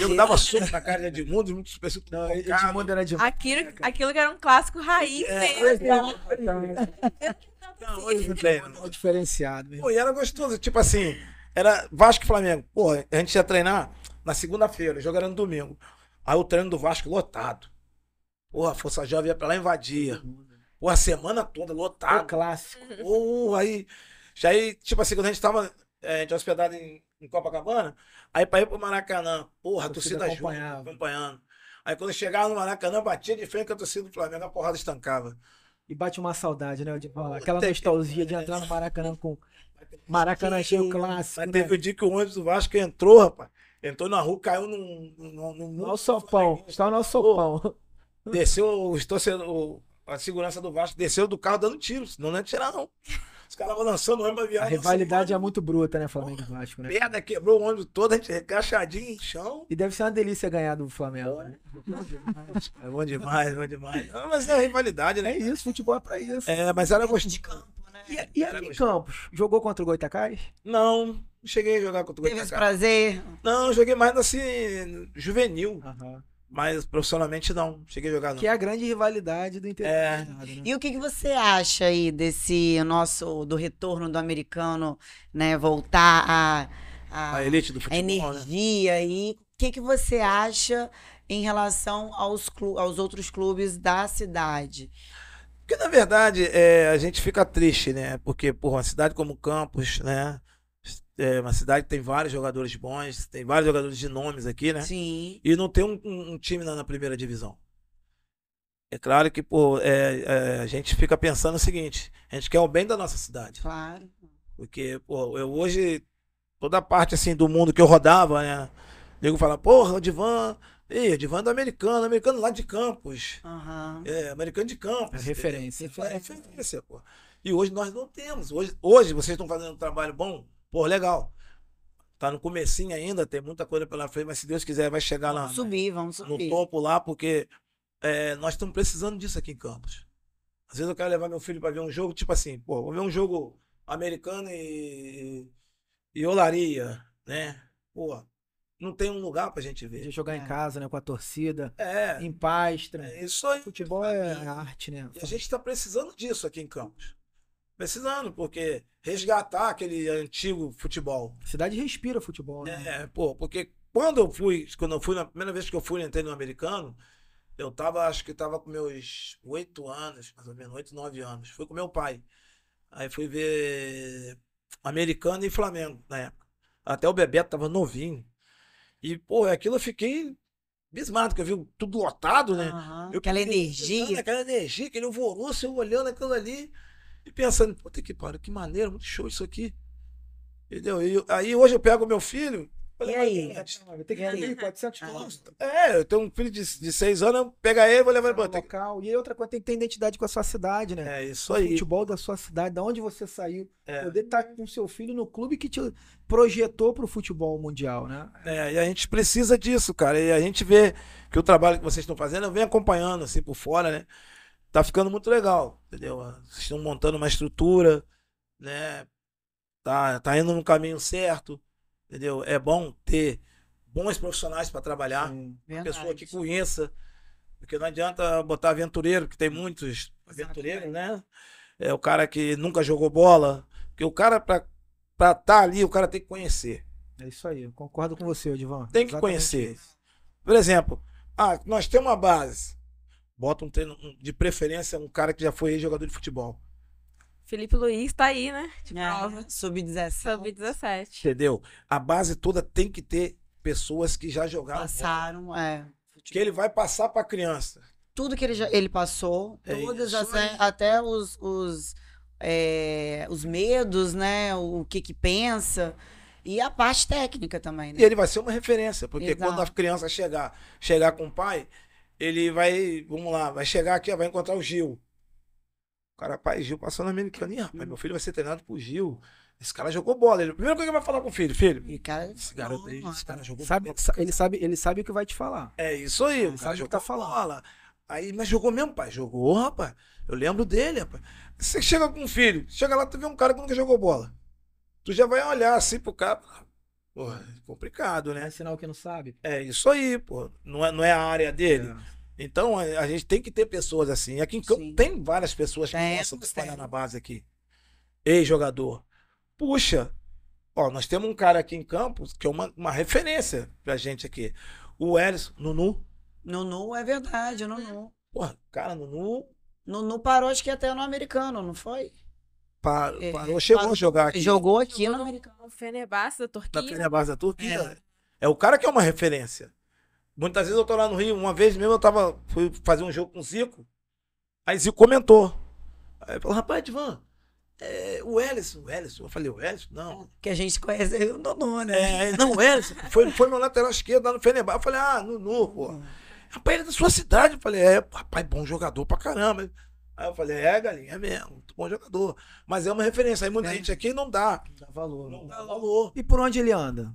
Eu dava soco na cara de mundo muito específico. Não, Edmundo era de aquilo, aquilo que era um clássico raiz. É, mesmo. É, não, hoje não tem. Né? Diferenciado. Né? Pô, e era gostoso, tipo assim, era Vasco e Flamengo. Porra, a gente ia treinar, na segunda-feira, o jogo era no domingo. Aí o treino do Vasco lotado. Porra, a Força Jovem ia pra lá invadia. Né? Porra, a semana toda lotado. O clássico. Porra, aí. Já aí, tipo assim, quando a gente tava é, a gente hospedado em, em Copacabana, aí pra ir pro Maracanã. Porra, a torcida acompanhava. junto, acompanhando. Aí quando chegava no Maracanã, batia de frente com a torcida do Flamengo, a porrada estancava. E bate uma saudade, né, Aquela Tem... nostalgia de entrar no Maracanã com. Maracanã cheio clássico. Mas teve né? o dia que o ônibus do Vasco entrou, rapaz. Entrou na rua, caiu num. num, num nosso sopão. Está no nosso sopão. desceu os torcedores. A segurança do Vasco desceu do carro dando tiro. Senão não ia tirar, não. Os caras vão lançando ônibus viagem. A rivalidade é muito bruta, né, Flamengo e Vasco, né? Perda, quebrou o ônibus todo, a gente recaixadinho em chão. E deve ser uma delícia ganhar do Flamengo, né? É bom demais, é bom demais. Não, mas é rivalidade, né? É isso, futebol é pra isso. É, mas era gostoso. De campo, né? E, e era em Campos, jogou contra o Goitacás? Não cheguei a jogar contra o Teve esse prazer? Não, joguei mais assim, juvenil. Uhum. Mas profissionalmente não, cheguei a jogar não. Que é a grande rivalidade do interior. É. Né? E o que, que você acha aí desse nosso, do retorno do americano, né, voltar a... A, a elite do futebol, a né? energia né? o que, que você acha em relação aos, aos outros clubes da cidade? Porque, na verdade, é, a gente fica triste, né? Porque, por uma cidade como Campos, né? é uma cidade que tem vários jogadores bons, tem vários jogadores de nomes aqui, né? Sim. E não tem um, um time na, na, primeira divisão. É claro que, pô, é, é, a gente fica pensando o seguinte: a gente quer o bem da nossa cidade. Claro. Porque, pô, eu hoje, toda a parte assim do mundo que eu rodava, né? Nego fala, porra, Divan. Ih, Divan é do americano, americano lá de Campos. Uhum. É, americano de Campos. É referência. É, é, referência, pô. E hoje nós não temos. Hoje, hoje vocês estão fazendo um trabalho bom Pô, legal. Tá no comecinho ainda, tem muita coisa pela frente, mas se Deus quiser, vai chegar vamos lá. Né? Subir, vamos subir. No topo lá, porque é, nós estamos precisando disso aqui em Campos. Às vezes eu quero levar meu filho para ver um jogo, tipo assim, pô, vou ver um jogo americano e, e olaria, né? Pô, não tem um lugar pra gente ver. A gente jogar é. em casa, né? Com a torcida. É. Em paz. né isso aí. Futebol é, é arte, né? E a gente tá precisando disso aqui em Campos precisando, porque resgatar aquele antigo futebol. A cidade respira futebol, né? É, pô, porque quando eu fui, quando eu fui, na primeira vez que eu fui, entrei no americano, eu tava, acho que tava com meus oito anos, mais ou menos, oito, nove anos. Fui com meu pai. Aí fui ver americano e Flamengo na época. Até o Bebeto tava novinho. E, pô, aquilo eu fiquei bismado, que eu vi tudo lotado, né? Uhum, eu, aquela energia. Aquela energia, aquele alvoroço, eu olhando aquilo ali. E pensando, puta que pariu, que maneiro, muito show isso aqui. Entendeu? E aí hoje eu pego meu filho. Falei, e aí? Eu tenho que ah. É, eu tenho um filho de, de anos, eu pego ele, vou levar ele pra local. E outra coisa, tem que ter identidade com a sua cidade, né? É, isso aí. futebol da sua cidade, da onde você saiu. É. Poder estar tá com seu filho no clube que te projetou pro futebol mundial, né? É, e a gente precisa disso, cara. E a gente vê que o trabalho que vocês estão fazendo, eu venho acompanhando assim por fora, né? tá ficando muito legal, entendeu? Vocês estão montando uma estrutura, né? Tá, tá indo no caminho certo, entendeu? É bom ter bons profissionais para trabalhar, Sim, pessoa que conheça, porque não adianta botar aventureiro, que tem hum. muitos aventureiros, né? É o cara que nunca jogou bola, porque o cara para estar tá ali, o cara tem que conhecer. É isso aí, eu concordo com você, Edivan. Tem que Exatamente conhecer. Isso. Por exemplo, ah, nós temos uma base. Bota um treino, de preferência, um cara que já foi jogador de futebol. Felipe Luiz tá aí, né? De é, prova. Sub-17. Sub-17. Entendeu? A base toda tem que ter pessoas que já jogaram. Passaram, bola. é. Futebol. Que ele vai passar pra criança. Tudo que ele, já, ele passou, é todas as, né, até os, os, é, os medos, né? O, o que que pensa. E a parte técnica também, né? E ele vai ser uma referência, porque Exato. quando a criança chegar, chegar com o pai, ele vai, vamos lá, vai chegar aqui, vai encontrar o Gil. O cara, pai, Gil passou na americana. Ih, rapaz, meu filho vai ser treinado por Gil. Esse cara jogou bola. Ele, primeiro primeira coisa que vai falar com o filho, filho. E cara, esse garoto aí, esse cara jogou sabe, bola. Ele sabe, ele sabe o que vai te falar. É isso aí, ele sabe o que tá falando. Bola. Aí, mas jogou mesmo, pai. Jogou, rapaz. Eu lembro dele, rapaz. Você chega com um filho, chega lá, tu vê um cara que nunca jogou bola. Tu já vai olhar assim pro cara. Pô, é complicado, né? É sinal que não sabe. É isso aí, pô. Não é, não é a área dele. É. Então, a, a, gente tem que ter pessoas assim. Aqui em campo tem várias pessoas que é, possam trabalhar na base aqui. Ei, jogador. Puxa, ó, nós temos um cara aqui em campo que é uma, uma referência pra gente aqui. O Elis, Nunu. Nunu é verdade, Nunu. Porra, cara, Nunu. Nunu parou, acho que até no americano, não foi? Parou, é, é, chegou a jogar aqui. Jogou aqui no, no Fenerbahçe da Turquia. Fenerbahçe da Turquia. É. é o cara que é uma referência. Muitas vezes eu tô lá no Rio, uma vez mesmo eu tava, fui fazer um jogo com o Zico, aí Zico comentou. Aí falou, rapaz, Edvan, é, o Ellison, o Ellison. Eu falei, o Ellison? Não. Que a gente conhece né? é o Nonô, né? É, não, o Ellison. Foi, foi meu lateral esquerdo lá no Fenerbahçe. Eu falei, ah, Nunu, pô. Hum. Rapaz, ele é da sua cidade. Eu falei, é, rapaz, bom jogador pra caramba. Aí eu falei, é, galinha, é mesmo, muito bom jogador. Mas é uma referência. Aí muita é. gente aqui não dá. Não dá valor. Não dá valor. E por onde ele anda?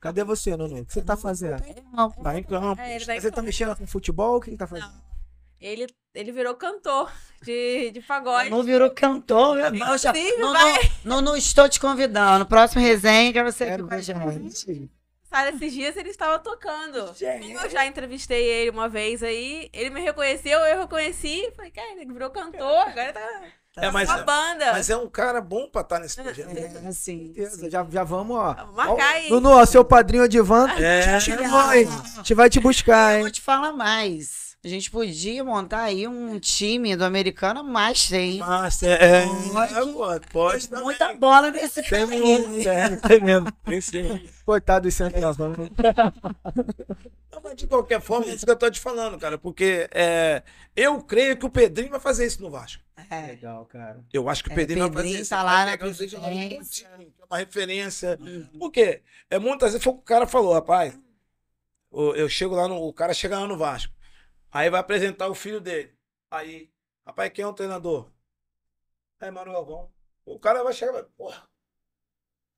Cadê você, Nuno? O que você tá, tá fazendo? Tá, tá em campo. É, tá em você tá campo. tá mexendo com futebol? O que ele tá fazendo? Não. Ele, ele virou cantor de, de pagode. Não virou cantor, eu já, não, não, não, não, estou te convidando. Próximo resenha que é você aqui com a gente. Sara, esses dias ele estava tocando. Gente. Eu já entrevistei ele uma vez aí, ele me reconheceu, eu reconheci. Falei, cara, ele virou cantor, agora tá. com é, tá mas, é, banda. mas é um cara bom pra estar tá nesse é, projeto. É, né? é sim, sim. Já, já vamos, ó. Vamos marcar aí. Nuno, seu padrinho Edivan é. te, te, vai, te vai te buscar, hein? Eu vou te falar mais. A gente podia montar aí um time do americano Master, hein? Master, é. Pode, é, pode, pode tem muita bola nesse tem país. Muito, é, tem mesmo. Tem sim. Coitado dos Santos. Né? Não, mas de qualquer forma, é isso que eu tô te falando, cara. Porque é, eu creio que o Pedrinho vai fazer isso no Vasco. É. Legal, cara. Eu acho que o é, Pedrinho, é, vai Pedrinho fazer tá isso. lá na referência. é uma referência. Uhum. Por quê? É, muitas vezes foi o que o cara falou, rapaz. Eu, eu chego lá, no, o cara chega lá no Vasco. Aí vai apresentar o filho dele. Aí, rapaz, quem é o treinador? É Mano Galvão. O cara vai chegar, porra.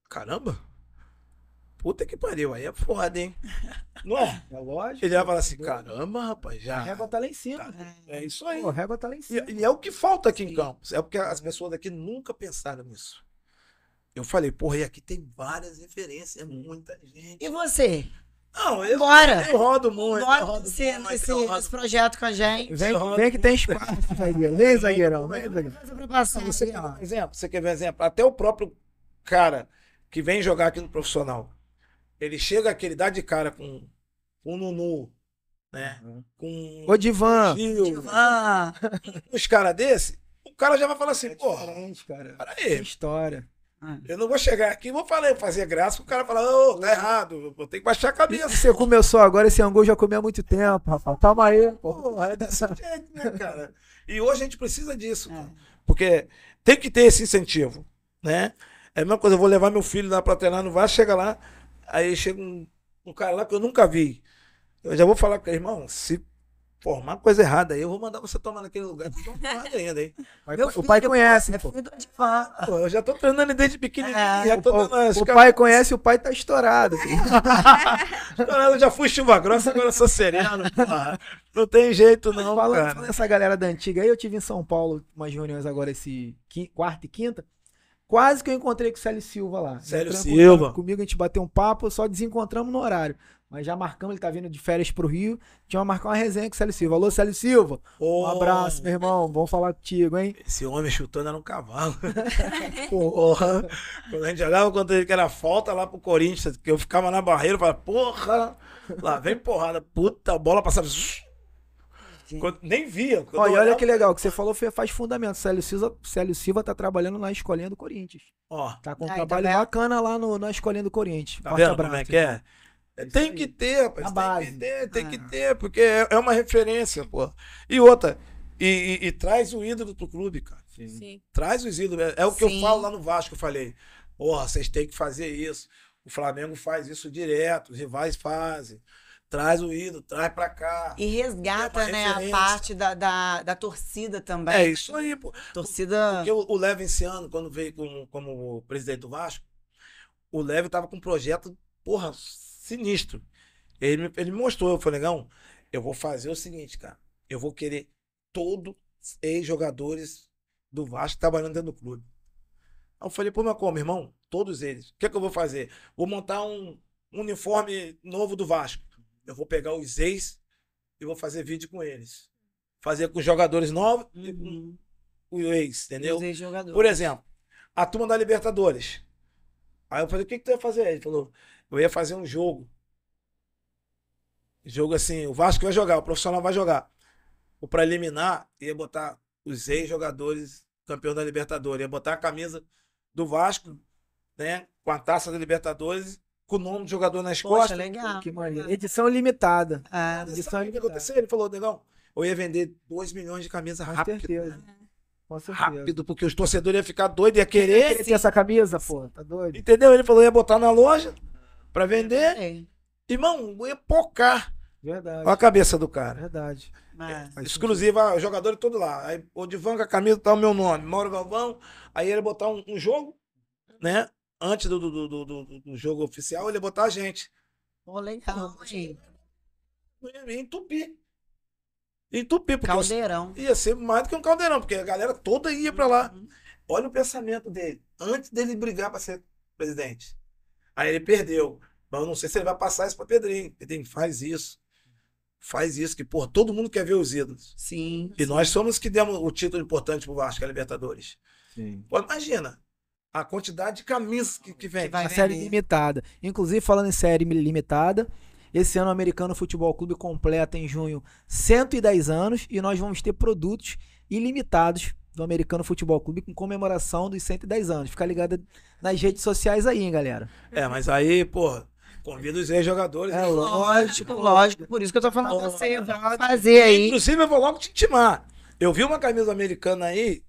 Caramba. Puta que pariu, aí é foda, hein? Não é? É lógico. Ele vai falar assim, caramba, rapaz, já. A régua tá lá em cima. Tá, né? é isso aí. Pô, a régua tá lá em cima. E, e é o que falta aqui Sim. em Campos. É porque as pessoas daqui nunca pensaram nisso. Eu falei, porra, e aqui tem várias referências, é muita gente. E você? Não, eu, Bora. eu rodo muito. Bora rodo esse, muito, esse, rodo. esse projeto com a gente. Vem, vem que tem espaço, zagueiro. Vem, zagueirão. Vem, zagueirão. Você, exemplo, você quer ver exemplo? Até o próprio cara que vem jogar aqui no profissional, ele chega aqui, ele dá de cara com, o Nunu, né? Uhum. Com o Divan. Gil, Divan. Os caras desse, o cara já vai falar assim, é pô, cara. História. É. Eu não vou chegar aqui e vou falar, fazer graça, o cara falar, ô, oh, tá errado, vou ter que baixar a cabeça. Você começou agora, esse angu já comeu há muito tempo, rapaz. Calma aí, pô. É dessa jeito, né, cara? E hoje a gente precisa disso, é. porque tem que ter esse incentivo, né? É a mesma coisa, eu vou levar meu filho lá pra treinar no Vasco, chega lá, aí chega um, um cara lá que eu nunca vi. Eu já vou falar com o irmão, se Pô, uma coisa errada aí, eu vou mandar você tomar naquele lugar. Não ainda, hein? Pai, o pai conhece, é pô. É pô. Eu já tô treinando desde pequenininho. É, o, o, pai conhece, o pai tá estourado. estourado, eu já fui chuva grossa, agora sou sereno. Não tem jeito não, Falando cara. galera da antiga aí, eu tive em São Paulo umas reuniões agora esse quarta e quinta. Quase que eu encontrei com o Célio Silva lá. Célio Silva. Comigo a gente bateu um papo, só desencontramos no horário. Mas já marcamos, ele tá vindo de férias pro Rio. Tinha marcar uma resenha com o Célio Silva. Alô, Célio Silva. Oh. Um abraço, meu irmão. Vamos falar contigo, hein? Esse homem chutando era um cavalo. porra. Quando a gente olhava quando ele era falta lá pro Corinthians, que eu ficava na barreira, eu falava, porra. Lá vem porrada. Puta, a bola passava. Quando, nem via. Olha, olhava... olha que legal, o que você falou faz fundamento. Célio Silva, Célio Silva tá trabalhando na escolinha do Corinthians. Ó. Tá com um Aí, tá trabalho tá bacana lá no, na escolinha do Corinthians. Tá vendo abraço. como é que é? É tem que ter, rapaz. tem base. que ter, tem ah. que ter, porque é, é, uma referência, pô. E outra, e, e, e, traz o ídolo pro clube, cara. Sim. Sim. Traz os ídolos. É, é o que Sim. eu falo lá no Vasco, eu falei. Ó, vocês têm que fazer isso. O Flamengo faz isso direto, os rivais fazem traz o ídolo, traz pra cá. E resgata, é né, a parte da, da, da, torcida também. É né? isso aí, pô. Torcida. Porque o, o Leve esse ano, quando veio como, como presidente do Vasco, o Leve tava com um projeto, porra, sinistro. Ele me, ele me mostrou, eu falei, negão, eu vou fazer o seguinte, cara. Eu vou querer todos ex-jogadores do Vasco trabalhando dentro do clube. Aí eu falei, pô, mas como, irmão? Todos eles. O que é que eu vou fazer? Vou montar um, um uniforme novo do Vasco. Eu vou pegar os ex e vou fazer vídeo com eles. Fazer com os jogadores novos uhum. e com uhum. os ex, entendeu? Os ex Por exemplo, a turma da Libertadores. Aí eu falei, o que, que tu vai fazer? Ele falou, eu ia fazer um jogo. Jogo assim, o Vasco vai jogar, o profissional vai jogar. O preliminar ia botar os ex-jogadores campeão da Libertadores. Ia botar a camisa do Vasco, né? Com a taça da Libertadores, com o nome do jogador na Poxa, legal. Que Edição limitada. É, edição limitada. O que aconteceu? Ele falou, negão, eu ia vender 2 milhões de camisas rápido. Com certeza. É. Com certeza. Rápido, porque os torcedores iam ficar doidos, ia querer. Ia querer ter essa camisa, pô. Tá doido? Entendeu? Ele falou, ia botar na loja para vender. É. Irmão, epocar Verdade. Olha a cabeça do cara. Verdade. Mas... É, Exclusiva, ah, jogador todo lá. Aí o divan com a camisa tá o meu nome, Mauro Galvão. Aí ele botar um, um jogo, né? Antes do, do, do, do, do jogo oficial, ele botar a gente. Pô, oh, legal, gente. Entupir. Entupir. Porque caldeirão. Ia ser mais do que um caldeirão, porque a galera toda ia para lá. Uhum. Olha o pensamento dele. Antes dele brigar para ser presidente. Aí ele perdeu. Mas eu não sei se ele vai passar isso para Pedrinho. Pedrinho, faz isso. Faz isso, que, por todo mundo quer ver os ídolos. Sim. E sim. nós somos que demos o título importante pro Vasco, que é Libertadores. Sim. Pô, imagina a quantidade de camisas que, que vem. Que a série ali. limitada. Inclusive, falando em série limitada, esse ano o Americano Futebol Clube completa em junho 110 anos e nós vamos ter produtos ilimitados do Americano Futebol Clube com comemoração dos 110 anos. Fica ligado nas redes sociais aí, hein, galera. É, mas aí, pô, convida os ex-jogadores. É né? lógico, lógico. Por isso que eu tô falando pra você fazer aí. Inclusive, eu vou logo te intimar. Eu vi uma camisa americana aí,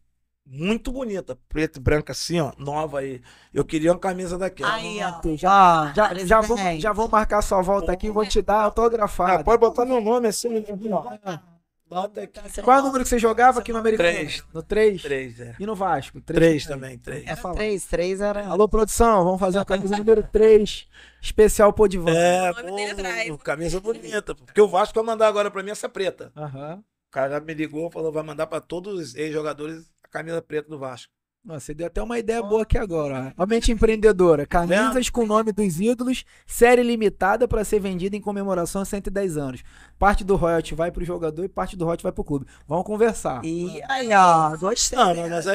muito bonita, preta e branca assim, ó, nova aí. Eu queria uma camisa daquela. Aí, ó. Já, já, já, vou, já vou marcar sua volta aqui, vou te dar autografada. É, pode botar meu nome assim, ó. Né? É. Bota aqui. Tá Qual é o número que você jogava aqui no Americano? No 3? é. E no Vasco? 3, também, Três, É, era... Alô, produção, vamos fazer a camisa número 3, especial Podivan. É, pô, camisa bonita. Porque o Vasco vai mandar agora pra mim essa preta. Aham. Uhum. O cara já me ligou, falou, vai mandar pra todos os ex-jogadores a camisa preta do Vasco. Nossa, você deu até uma ideia boa aqui agora. Ó. A mente empreendedora. Camisas com o nome dos ídolos, série limitada para ser vendida em comemoração a 110 anos. Parte do royalty vai pro jogador e parte do royalty vai pro clube. Vamos conversar. E aí, ó, gostando. mas,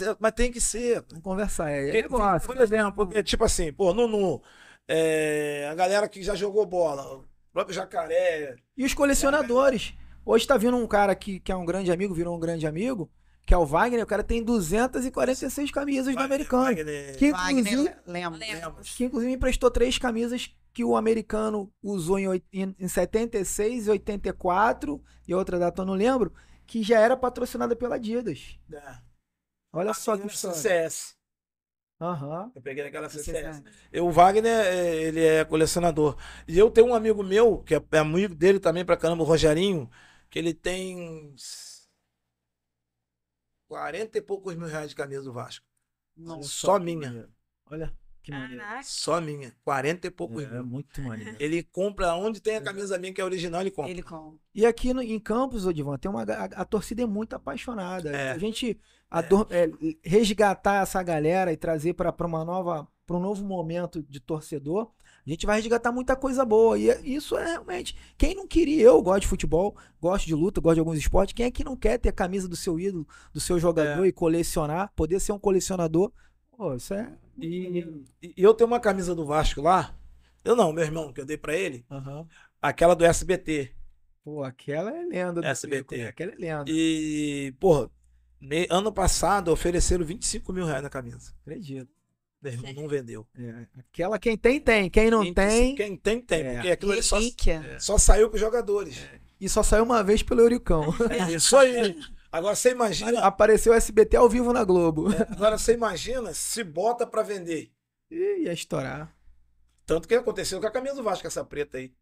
mas, mas tem que ser. Vamos conversar. É, é Por exemplo, tipo assim, pô, Nunu, é, a galera que já jogou bola, o próprio Jacaré. E os colecionadores. Hoje está vindo um cara que, que é um grande amigo, virou um grande amigo que é o Wagner, o cara tem 246 camisas Wagner, do americano. Wagner, que, inclusive, lembro que inclusive emprestou três camisas que o americano usou em, em, 76 e 84, e outra data eu não lembro, que já era patrocinada pela Adidas. É. Olha a só que Sucesso. Uhum. Eu peguei naquela CCS. Eu, o Wagner, é, ele é colecionador. E eu tenho um amigo meu, que é, é amigo dele também pra caramba, o Rogerinho, que ele tem 40 e poucos mil reais de camisa do Vasco. Nossa, só minha. Olha. Que maneiro. Só minha. 40 e poucos é, mil. É muito maneiro. Ele compra onde tem a camisa minha que é original, ele compra. Ele compra. E aqui no, em Campos, Odivan, tem uma, a, a torcida é muito apaixonada. É. A gente é. é resgatar essa galera e trazer para uma nova para um novo momento de torcedor a gente vai resgatar muita coisa boa. E é, isso é realmente. Quem não queria? Eu gosto de futebol, gosto de luta, gosto de alguns esportes. Quem é que não quer ter a camisa do seu ídolo, do seu jogador é. e colecionar? Poder ser um colecionador. Pô, isso é. E, e, eu tenho uma camisa do Vasco lá. Eu não, meu irmão, que eu dei pra ele. Uhum. Aquela do SBT. Pô, aquela é lenda. SBT. Né? aquela é lenda. E, porra, ano passado ofereceram 25 mil reais na camisa. Acredito. Meu é, irmão não vendeu. É. Aquela quem tem, tem. Quem não quem, tem. Quem tem, tem. É. Porque aquilo ali só, é. só saiu para os jogadores. É. E só saiu uma vez pelo Euricão. É isso aí. Agora você imagina. Apareceu o SBT ao vivo na Globo. É, agora você imagina se bota para vender. ia estourar. Tanto que aconteceu com a camisa do Vasco, essa preta aí.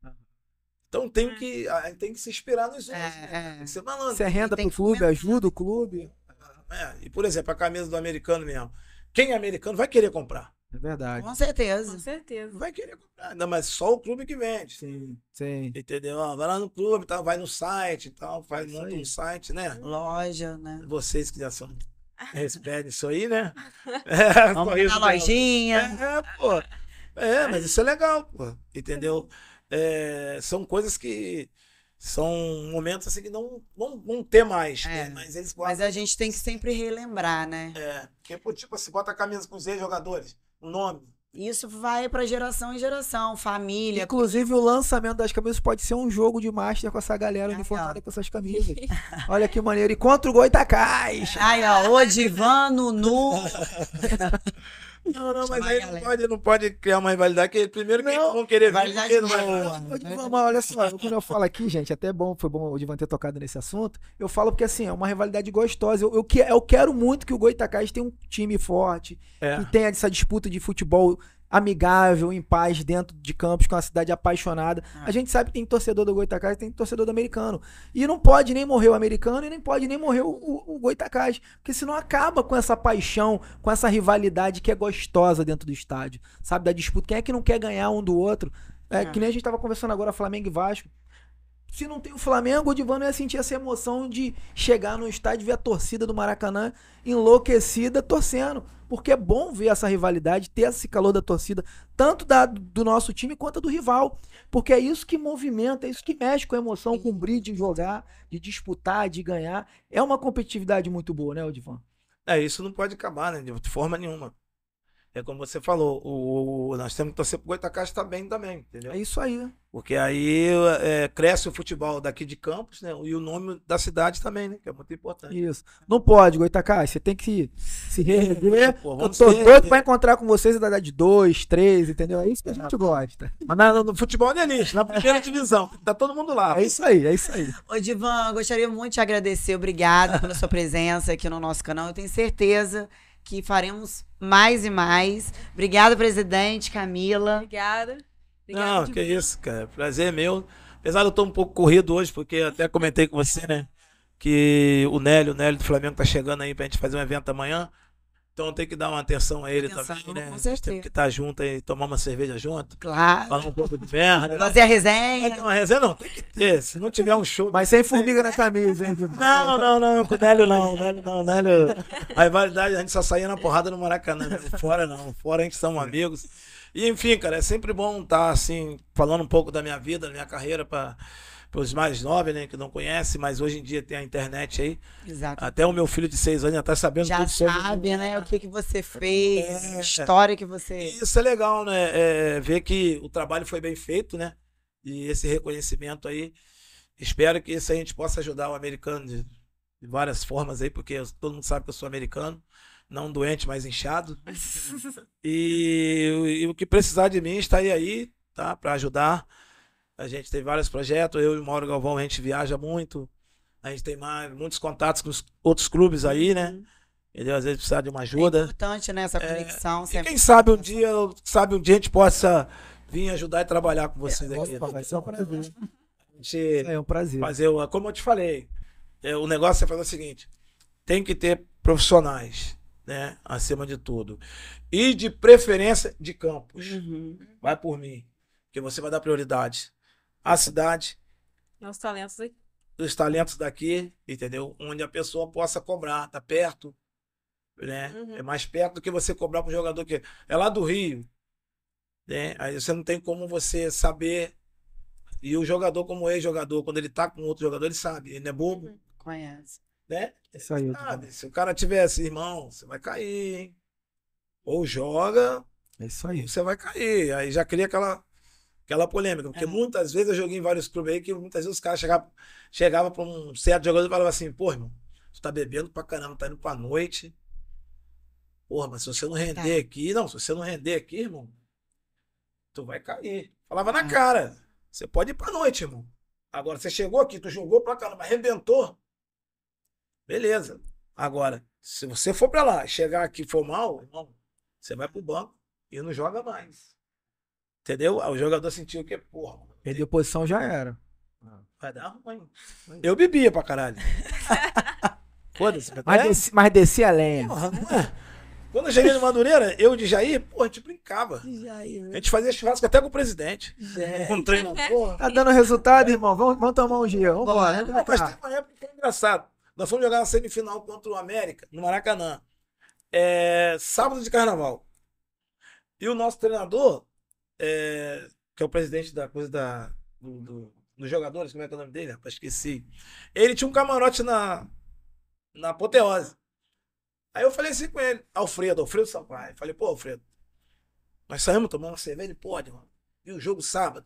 Então tem hum. que, tem que se inspirar nos outros. Né? Você renda pro clube, ajuda o clube. e, por exemplo, a camisa do americano mesmo. Quem é americano vai querer comprar. É verdade. Com certeza. Com certeza. Vai querer comprar. mas só o clube que vende. Sim, sim. Entendeu? Ah, vai lá no clube, tá, vai no site e tal, faz, monta um site, né? Loja, né? Vocês que já são Respeita é, isso aí, né? É, na lojinha. É, pô. É, mas isso é legal, pô. Entendeu? É, são coisas que são momentos assim que não não, não ter mais. Né? É, né? Mas eles botam... Mas a gente tem que sempre relembrar, né? É. Porque, tipo assim, bota a camisa com os jogadores o nome. Isso vai para geração em geração, família. Inclusive, o lançamento das camisas pode ser um jogo de master com essa galera uniformada com essas camisas. Olha que maneiro. E contra o Goitacás. Tá Ai, ó, Odivano nu. Não, não, mas aí não pode, não pode criar uma rivalidade, que primeiro que não, vão querer ver. não vai Mas olha só, quando eu falo aqui, gente, até bom, foi bom o Divan ter tocado nesse assunto, eu falo porque assim, é uma rivalidade gostosa. Eu, eu, eu quero muito que o Goitacás tenha um time forte, é. que tenha essa disputa de futebol amigável, em paz, dentro de Campos, com a cidade apaixonada. Ah. A gente sabe que tem torcedor do Goitacás, tem torcedor do americano. E não pode nem morrer o americano e nem pode nem morrer o, o, o Goitacás. Porque senão acaba com essa paixão, com essa rivalidade que é gostosa dentro do estádio. Sabe, da disputa. Quem é que não quer ganhar um do outro? É, é. Que nem a gente estava conversando agora, Flamengo e Vasco. Se não tem o Flamengo, o Divano não ia sentir essa emoção de chegar no estádio, ver a torcida do Maracanã enlouquecida, torcendo porque é bom ver essa rivalidade, ter esse calor da torcida, tanto da, do nosso time quanto do rival. Porque é isso que movimenta, é isso que mexe com a emoção, com o brilho de jogar, de disputar, de ganhar. É uma competitividade muito boa, né, Odivan? É, isso não pode acabar, né? De forma nenhuma. É como você falou, o, o nós temos que torcer pro Goitacás tá bem também, entendeu? É isso aí. Porque aí é, cresce o futebol daqui de Campos, né? E o nome da cidade também, né? Que é muito importante. Isso. Não pode, Goitacá. Você tem que se é, reerguer. Pô, eu tô doido pra encontrar com vocês da idade de dois, três, entendeu? É isso que a é, gente gosta. Mas no, no futebol não é nicho, na primeira divisão. Tá todo mundo lá. É isso aí, é isso aí. Ô, Divan, gostaria muito de agradecer. obrigado pela sua presença aqui no nosso canal. Eu tenho certeza que faremos mais e mais. Obrigada, presidente Camila. Obrigada. Obrigado, Não, que mim. isso, cara. Prazer meu. Apesar de eu estar um pouco corrido hoje, porque até comentei com você, né? Que o Nélio, o Nélio do Flamengo tá chegando aí pra gente fazer um evento amanhã. Então tem que dar uma atenção a ele atenção, também, né? Com certeza. Tem que estar tá junto e tomar uma cerveja junto. Claro. Falar um pouco de merda. Né? Fazer né? a resenha. Não, a resenha não, tem que ter. Se não tiver um show. Mas sem formiga na camisa, hein? Não, não, não. Com o Nélio não. Nélio não, Nélio. A rivalidade, a gente só saía na porrada no Maracanã. Né? Fora não. Fora a gente somos é. amigos. E enfim, cara, é sempre bom estar tá, assim, falando um pouco da minha vida, da minha carreira para os mais novos, né, que não conhecem, mas hoje em dia tem a internet aí. Exato. Até o meu filho de seis anos já tá sabendo já tudo sabe, sabe, né, o que, que você fez, é, história que você... Isso é legal, né, é, ver que o trabalho foi bem feito, né, e esse reconhecimento aí, espero que isso a gente possa ajudar o americano de, de várias formas aí, porque todo mundo sabe que eu sou americano, não doente, mas inchado. e, e, o que precisar de mim, está aí, tá? Para ajudar. A gente tem vários projetos. Eu e o Mauro Galvão, a gente viaja muito. A gente tem mais, muitos contatos com os outros clubes aí, né? Uhum. Ele Às vezes precisa de uma é ajuda. É importante, né? Essa é, conexão. É, e quem sabe um dia, sabe um dia a gente possa vir ajudar e trabalhar com vocês é, aqui. vai ser um prazer. é um prazer. Fazer, é como eu te falei, o negócio é fazer o seguinte: tem que ter profissionais né? Acima de tudo. E de preferência de campos. Uhum. Vai por mim. Que você vai dar prioridade à cidade. E aos talentos aqui. Os talentos daqui, entendeu? Onde a pessoa possa cobrar, tá perto. Né? Uhum. É mais perto do que você cobrar para um jogador que é lá do Rio. Né? Aí você não tem como você saber. E o jogador, como ex-jogador, quando ele tá com outro jogador, ele sabe, ele não é bobo. Uhum. Conhece. Né? Isso aí, se o cara tivesse, assim, irmão, você vai cair, hein? Ou joga. É isso aí. Você vai cair. Aí já cria aquela, aquela polêmica. Porque é. muitas vezes eu joguei em vários clubes aí que muitas vezes os caras chegavam chegava pra um certo jogador e falavam assim, pô, irmão, tu tá bebendo pra caramba, tá indo pra noite. Porra, mas se você não render tá. aqui, não, se você não render aqui, irmão, tu vai cair. Falava é. na cara. Você pode ir pra noite, irmão. Agora, você chegou aqui, tu jogou pra caramba, arrebentou. Beleza. Agora, se você for para lá, chegar aqui for mal, irmão, você vai pro banco e não joga mais. Entendeu? O jogador sentiu que, porra. Perdeu posição, já era. Vai dar ruim. Eu bebia pra caralho. Foda-se. Mas, é? desci, mas descia a lenha. Porra, não é? Quando eu cheguei no Madureira, eu de Jair, pô, a gente brincava. Jair. Né? A gente fazia churrasco até com o presidente. Com o Porra. Tá dando resultado, irmão. Vamos, vamos tomar um dia. Vamos embora. Mas tem uma época que é engraçado. Nós fomos jogar na semifinal contra o América, no Maracanã. É, sábado de carnaval. E o nosso treinador, é, que é o presidente da coisa da, do, do, dos jogadores, como é que é o nome dele? Rapaz, esqueci. Ele tinha um camarote na, na apoteose. Aí eu falei assim com ele, Alfredo, Alfredo Sampaio. Falei, pô, Alfredo, nós saímos tomando uma cerveja? Ele pode, mano. E o jogo sábado.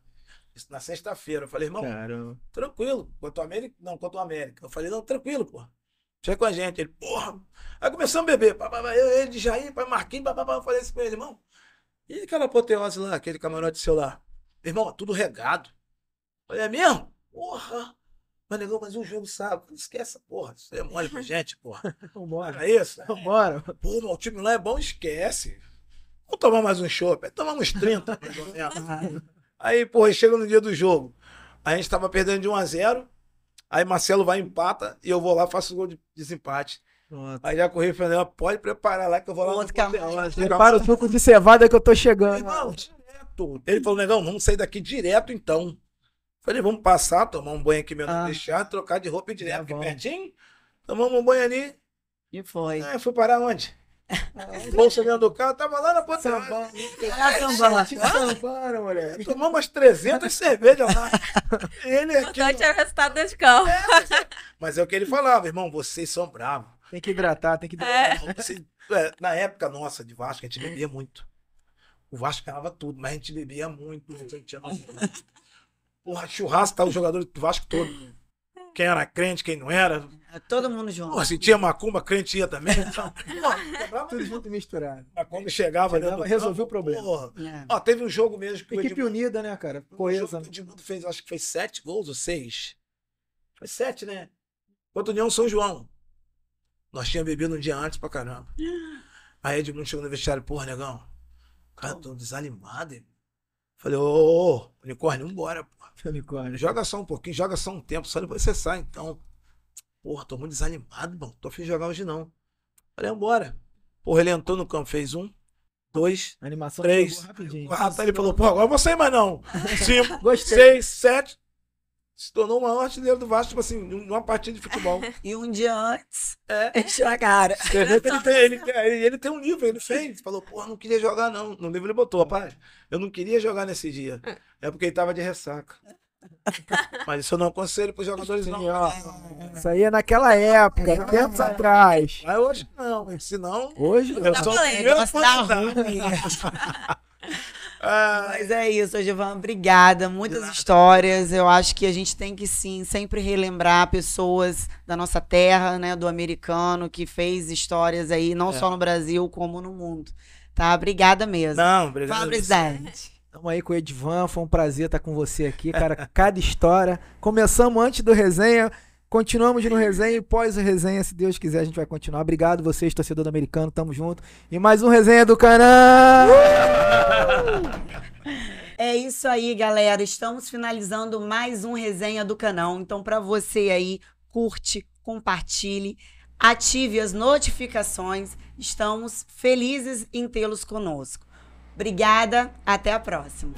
Isso na sexta-feira. Eu falei, irmão, Caramba. tranquilo. Quanto o América. Não, quanto o América. Eu falei, não, tranquilo, pô. Chega com a gente. Ele, porra. Aí começamos a beber. Eu, ele de Jair, Marquinhos, papapá. Eu falei isso com ele, irmão. E aquela apoteose lá, aquele camarote seu lá? Irmão, é tudo regado. falei, é mesmo? Porra. Mas negão, mas um jogo sábado. Não esquece, porra. Isso é mole pra gente, porra. Né? Vambora. É isso? Vambora. É. Pô, o time lá é bom, esquece. Vamos tomar mais um chopp. Tomar uns 30, mais menos. Aí, porra, chega no dia do jogo. A gente tava perdendo de 1 a 0 Aí Marcelo vai empata e eu vou lá, faço o gol de desempate. Pronto. Aí já corri e falei, pode preparar lá que eu vou lá. Pronto, Prepara Prepara o suco de cevada que eu tô chegando. direto. Ele falou, negão, vamos sair daqui direto então. Falei, vamos passar, tomar um banho aqui mesmo, ah. deixar, trocar de roupa e direto é aqui pertinho. Tomamos um banho ali. E foi. Ah, fui parar onde? O dentro do carro tava lá na ponta. Samba, samba, sambaram, mulher. E tomamos umas 300 cervejas lá. Ele aqui. O importante é o resultado desse carro. É, é, mas é o que ele falava, irmão, vocês são bravos. Tem que hidratar, tem que hidratar. É. Você, é, na época nossa de Vasco, a gente bebia muito. O Vasco ganhava tudo, mas a gente bebia muito. A gente tinha... Porra, churrasco, tá o jogador do Vasco todo quem era crente, quem não era. É, todo mundo junto. Pô, sentia macumba, crente ia também. Então, Tudo junto e misturado. Macumba chegava, né, chegava resolveu o problema. É. Ó, teve um jogo mesmo que Equipe unida, né, cara? Coesa. Um né? o Edmundo fez, acho que fez sete gols ou seis. Foi sete, né? Contra União São João. Nós tínhamos bebido um dia antes pra caramba. Aí Edmundo chegou no vestiário, porra, negão. Cara, tô desanimado, irmão. Falei, ô, ô, ô unicórnio, vambora, pô. Unicórnio. Joga só um pouquinho, joga só um tempo, só depois você sai, então. Porra, tô muito desanimado, mano. Tô afim de jogar hoje não. Falei, vambora. Porra, ele entrou no campo, fez um, dois, três. Quatro, ele falou, pô, agora eu vou sair mais não. Cinco, Gostei. seis, sete se tornou o maior artilheiro do Vasco, tipo assim, numa partida de futebol. e um dia antes, é. encheu a cara. Ele tem, ele, ele, ele tem um livro, ele fez. Falou, pô, não queria jogar, não. No livro ele botou, rapaz, eu não queria jogar nesse dia. É porque ele tava de ressaca. Mas isso eu não aconselho pros jogadores, não. Isso aí é naquela época, não, tempos atrás. Mas hoje não, senão. Hoje eu, eu sou. o eu, eu, Ah. Mas é isso, Giovana. Obrigada. Muitas histórias. Eu acho que a gente tem que sim sempre relembrar pessoas da nossa terra, né? Do americano que fez histórias aí, não é. só no Brasil, como no mundo. Tá? Obrigada mesmo. Não, obrigado. Fala, presidente. Tamo aí com o Edvan, foi um prazer estar com você aqui, cara. Cada história. Começamos antes do resenha. Continuamos no resenha e pós resenha, se Deus quiser, a gente vai continuar. Obrigado vocês, torcedor do americano, tamo junto. E mais um resenha do canal! É isso aí, galera. Estamos finalizando mais um resenha do canal. Então, para você aí, curte, compartilhe, ative as notificações. Estamos felizes em tê-los conosco. Obrigada, até a próxima.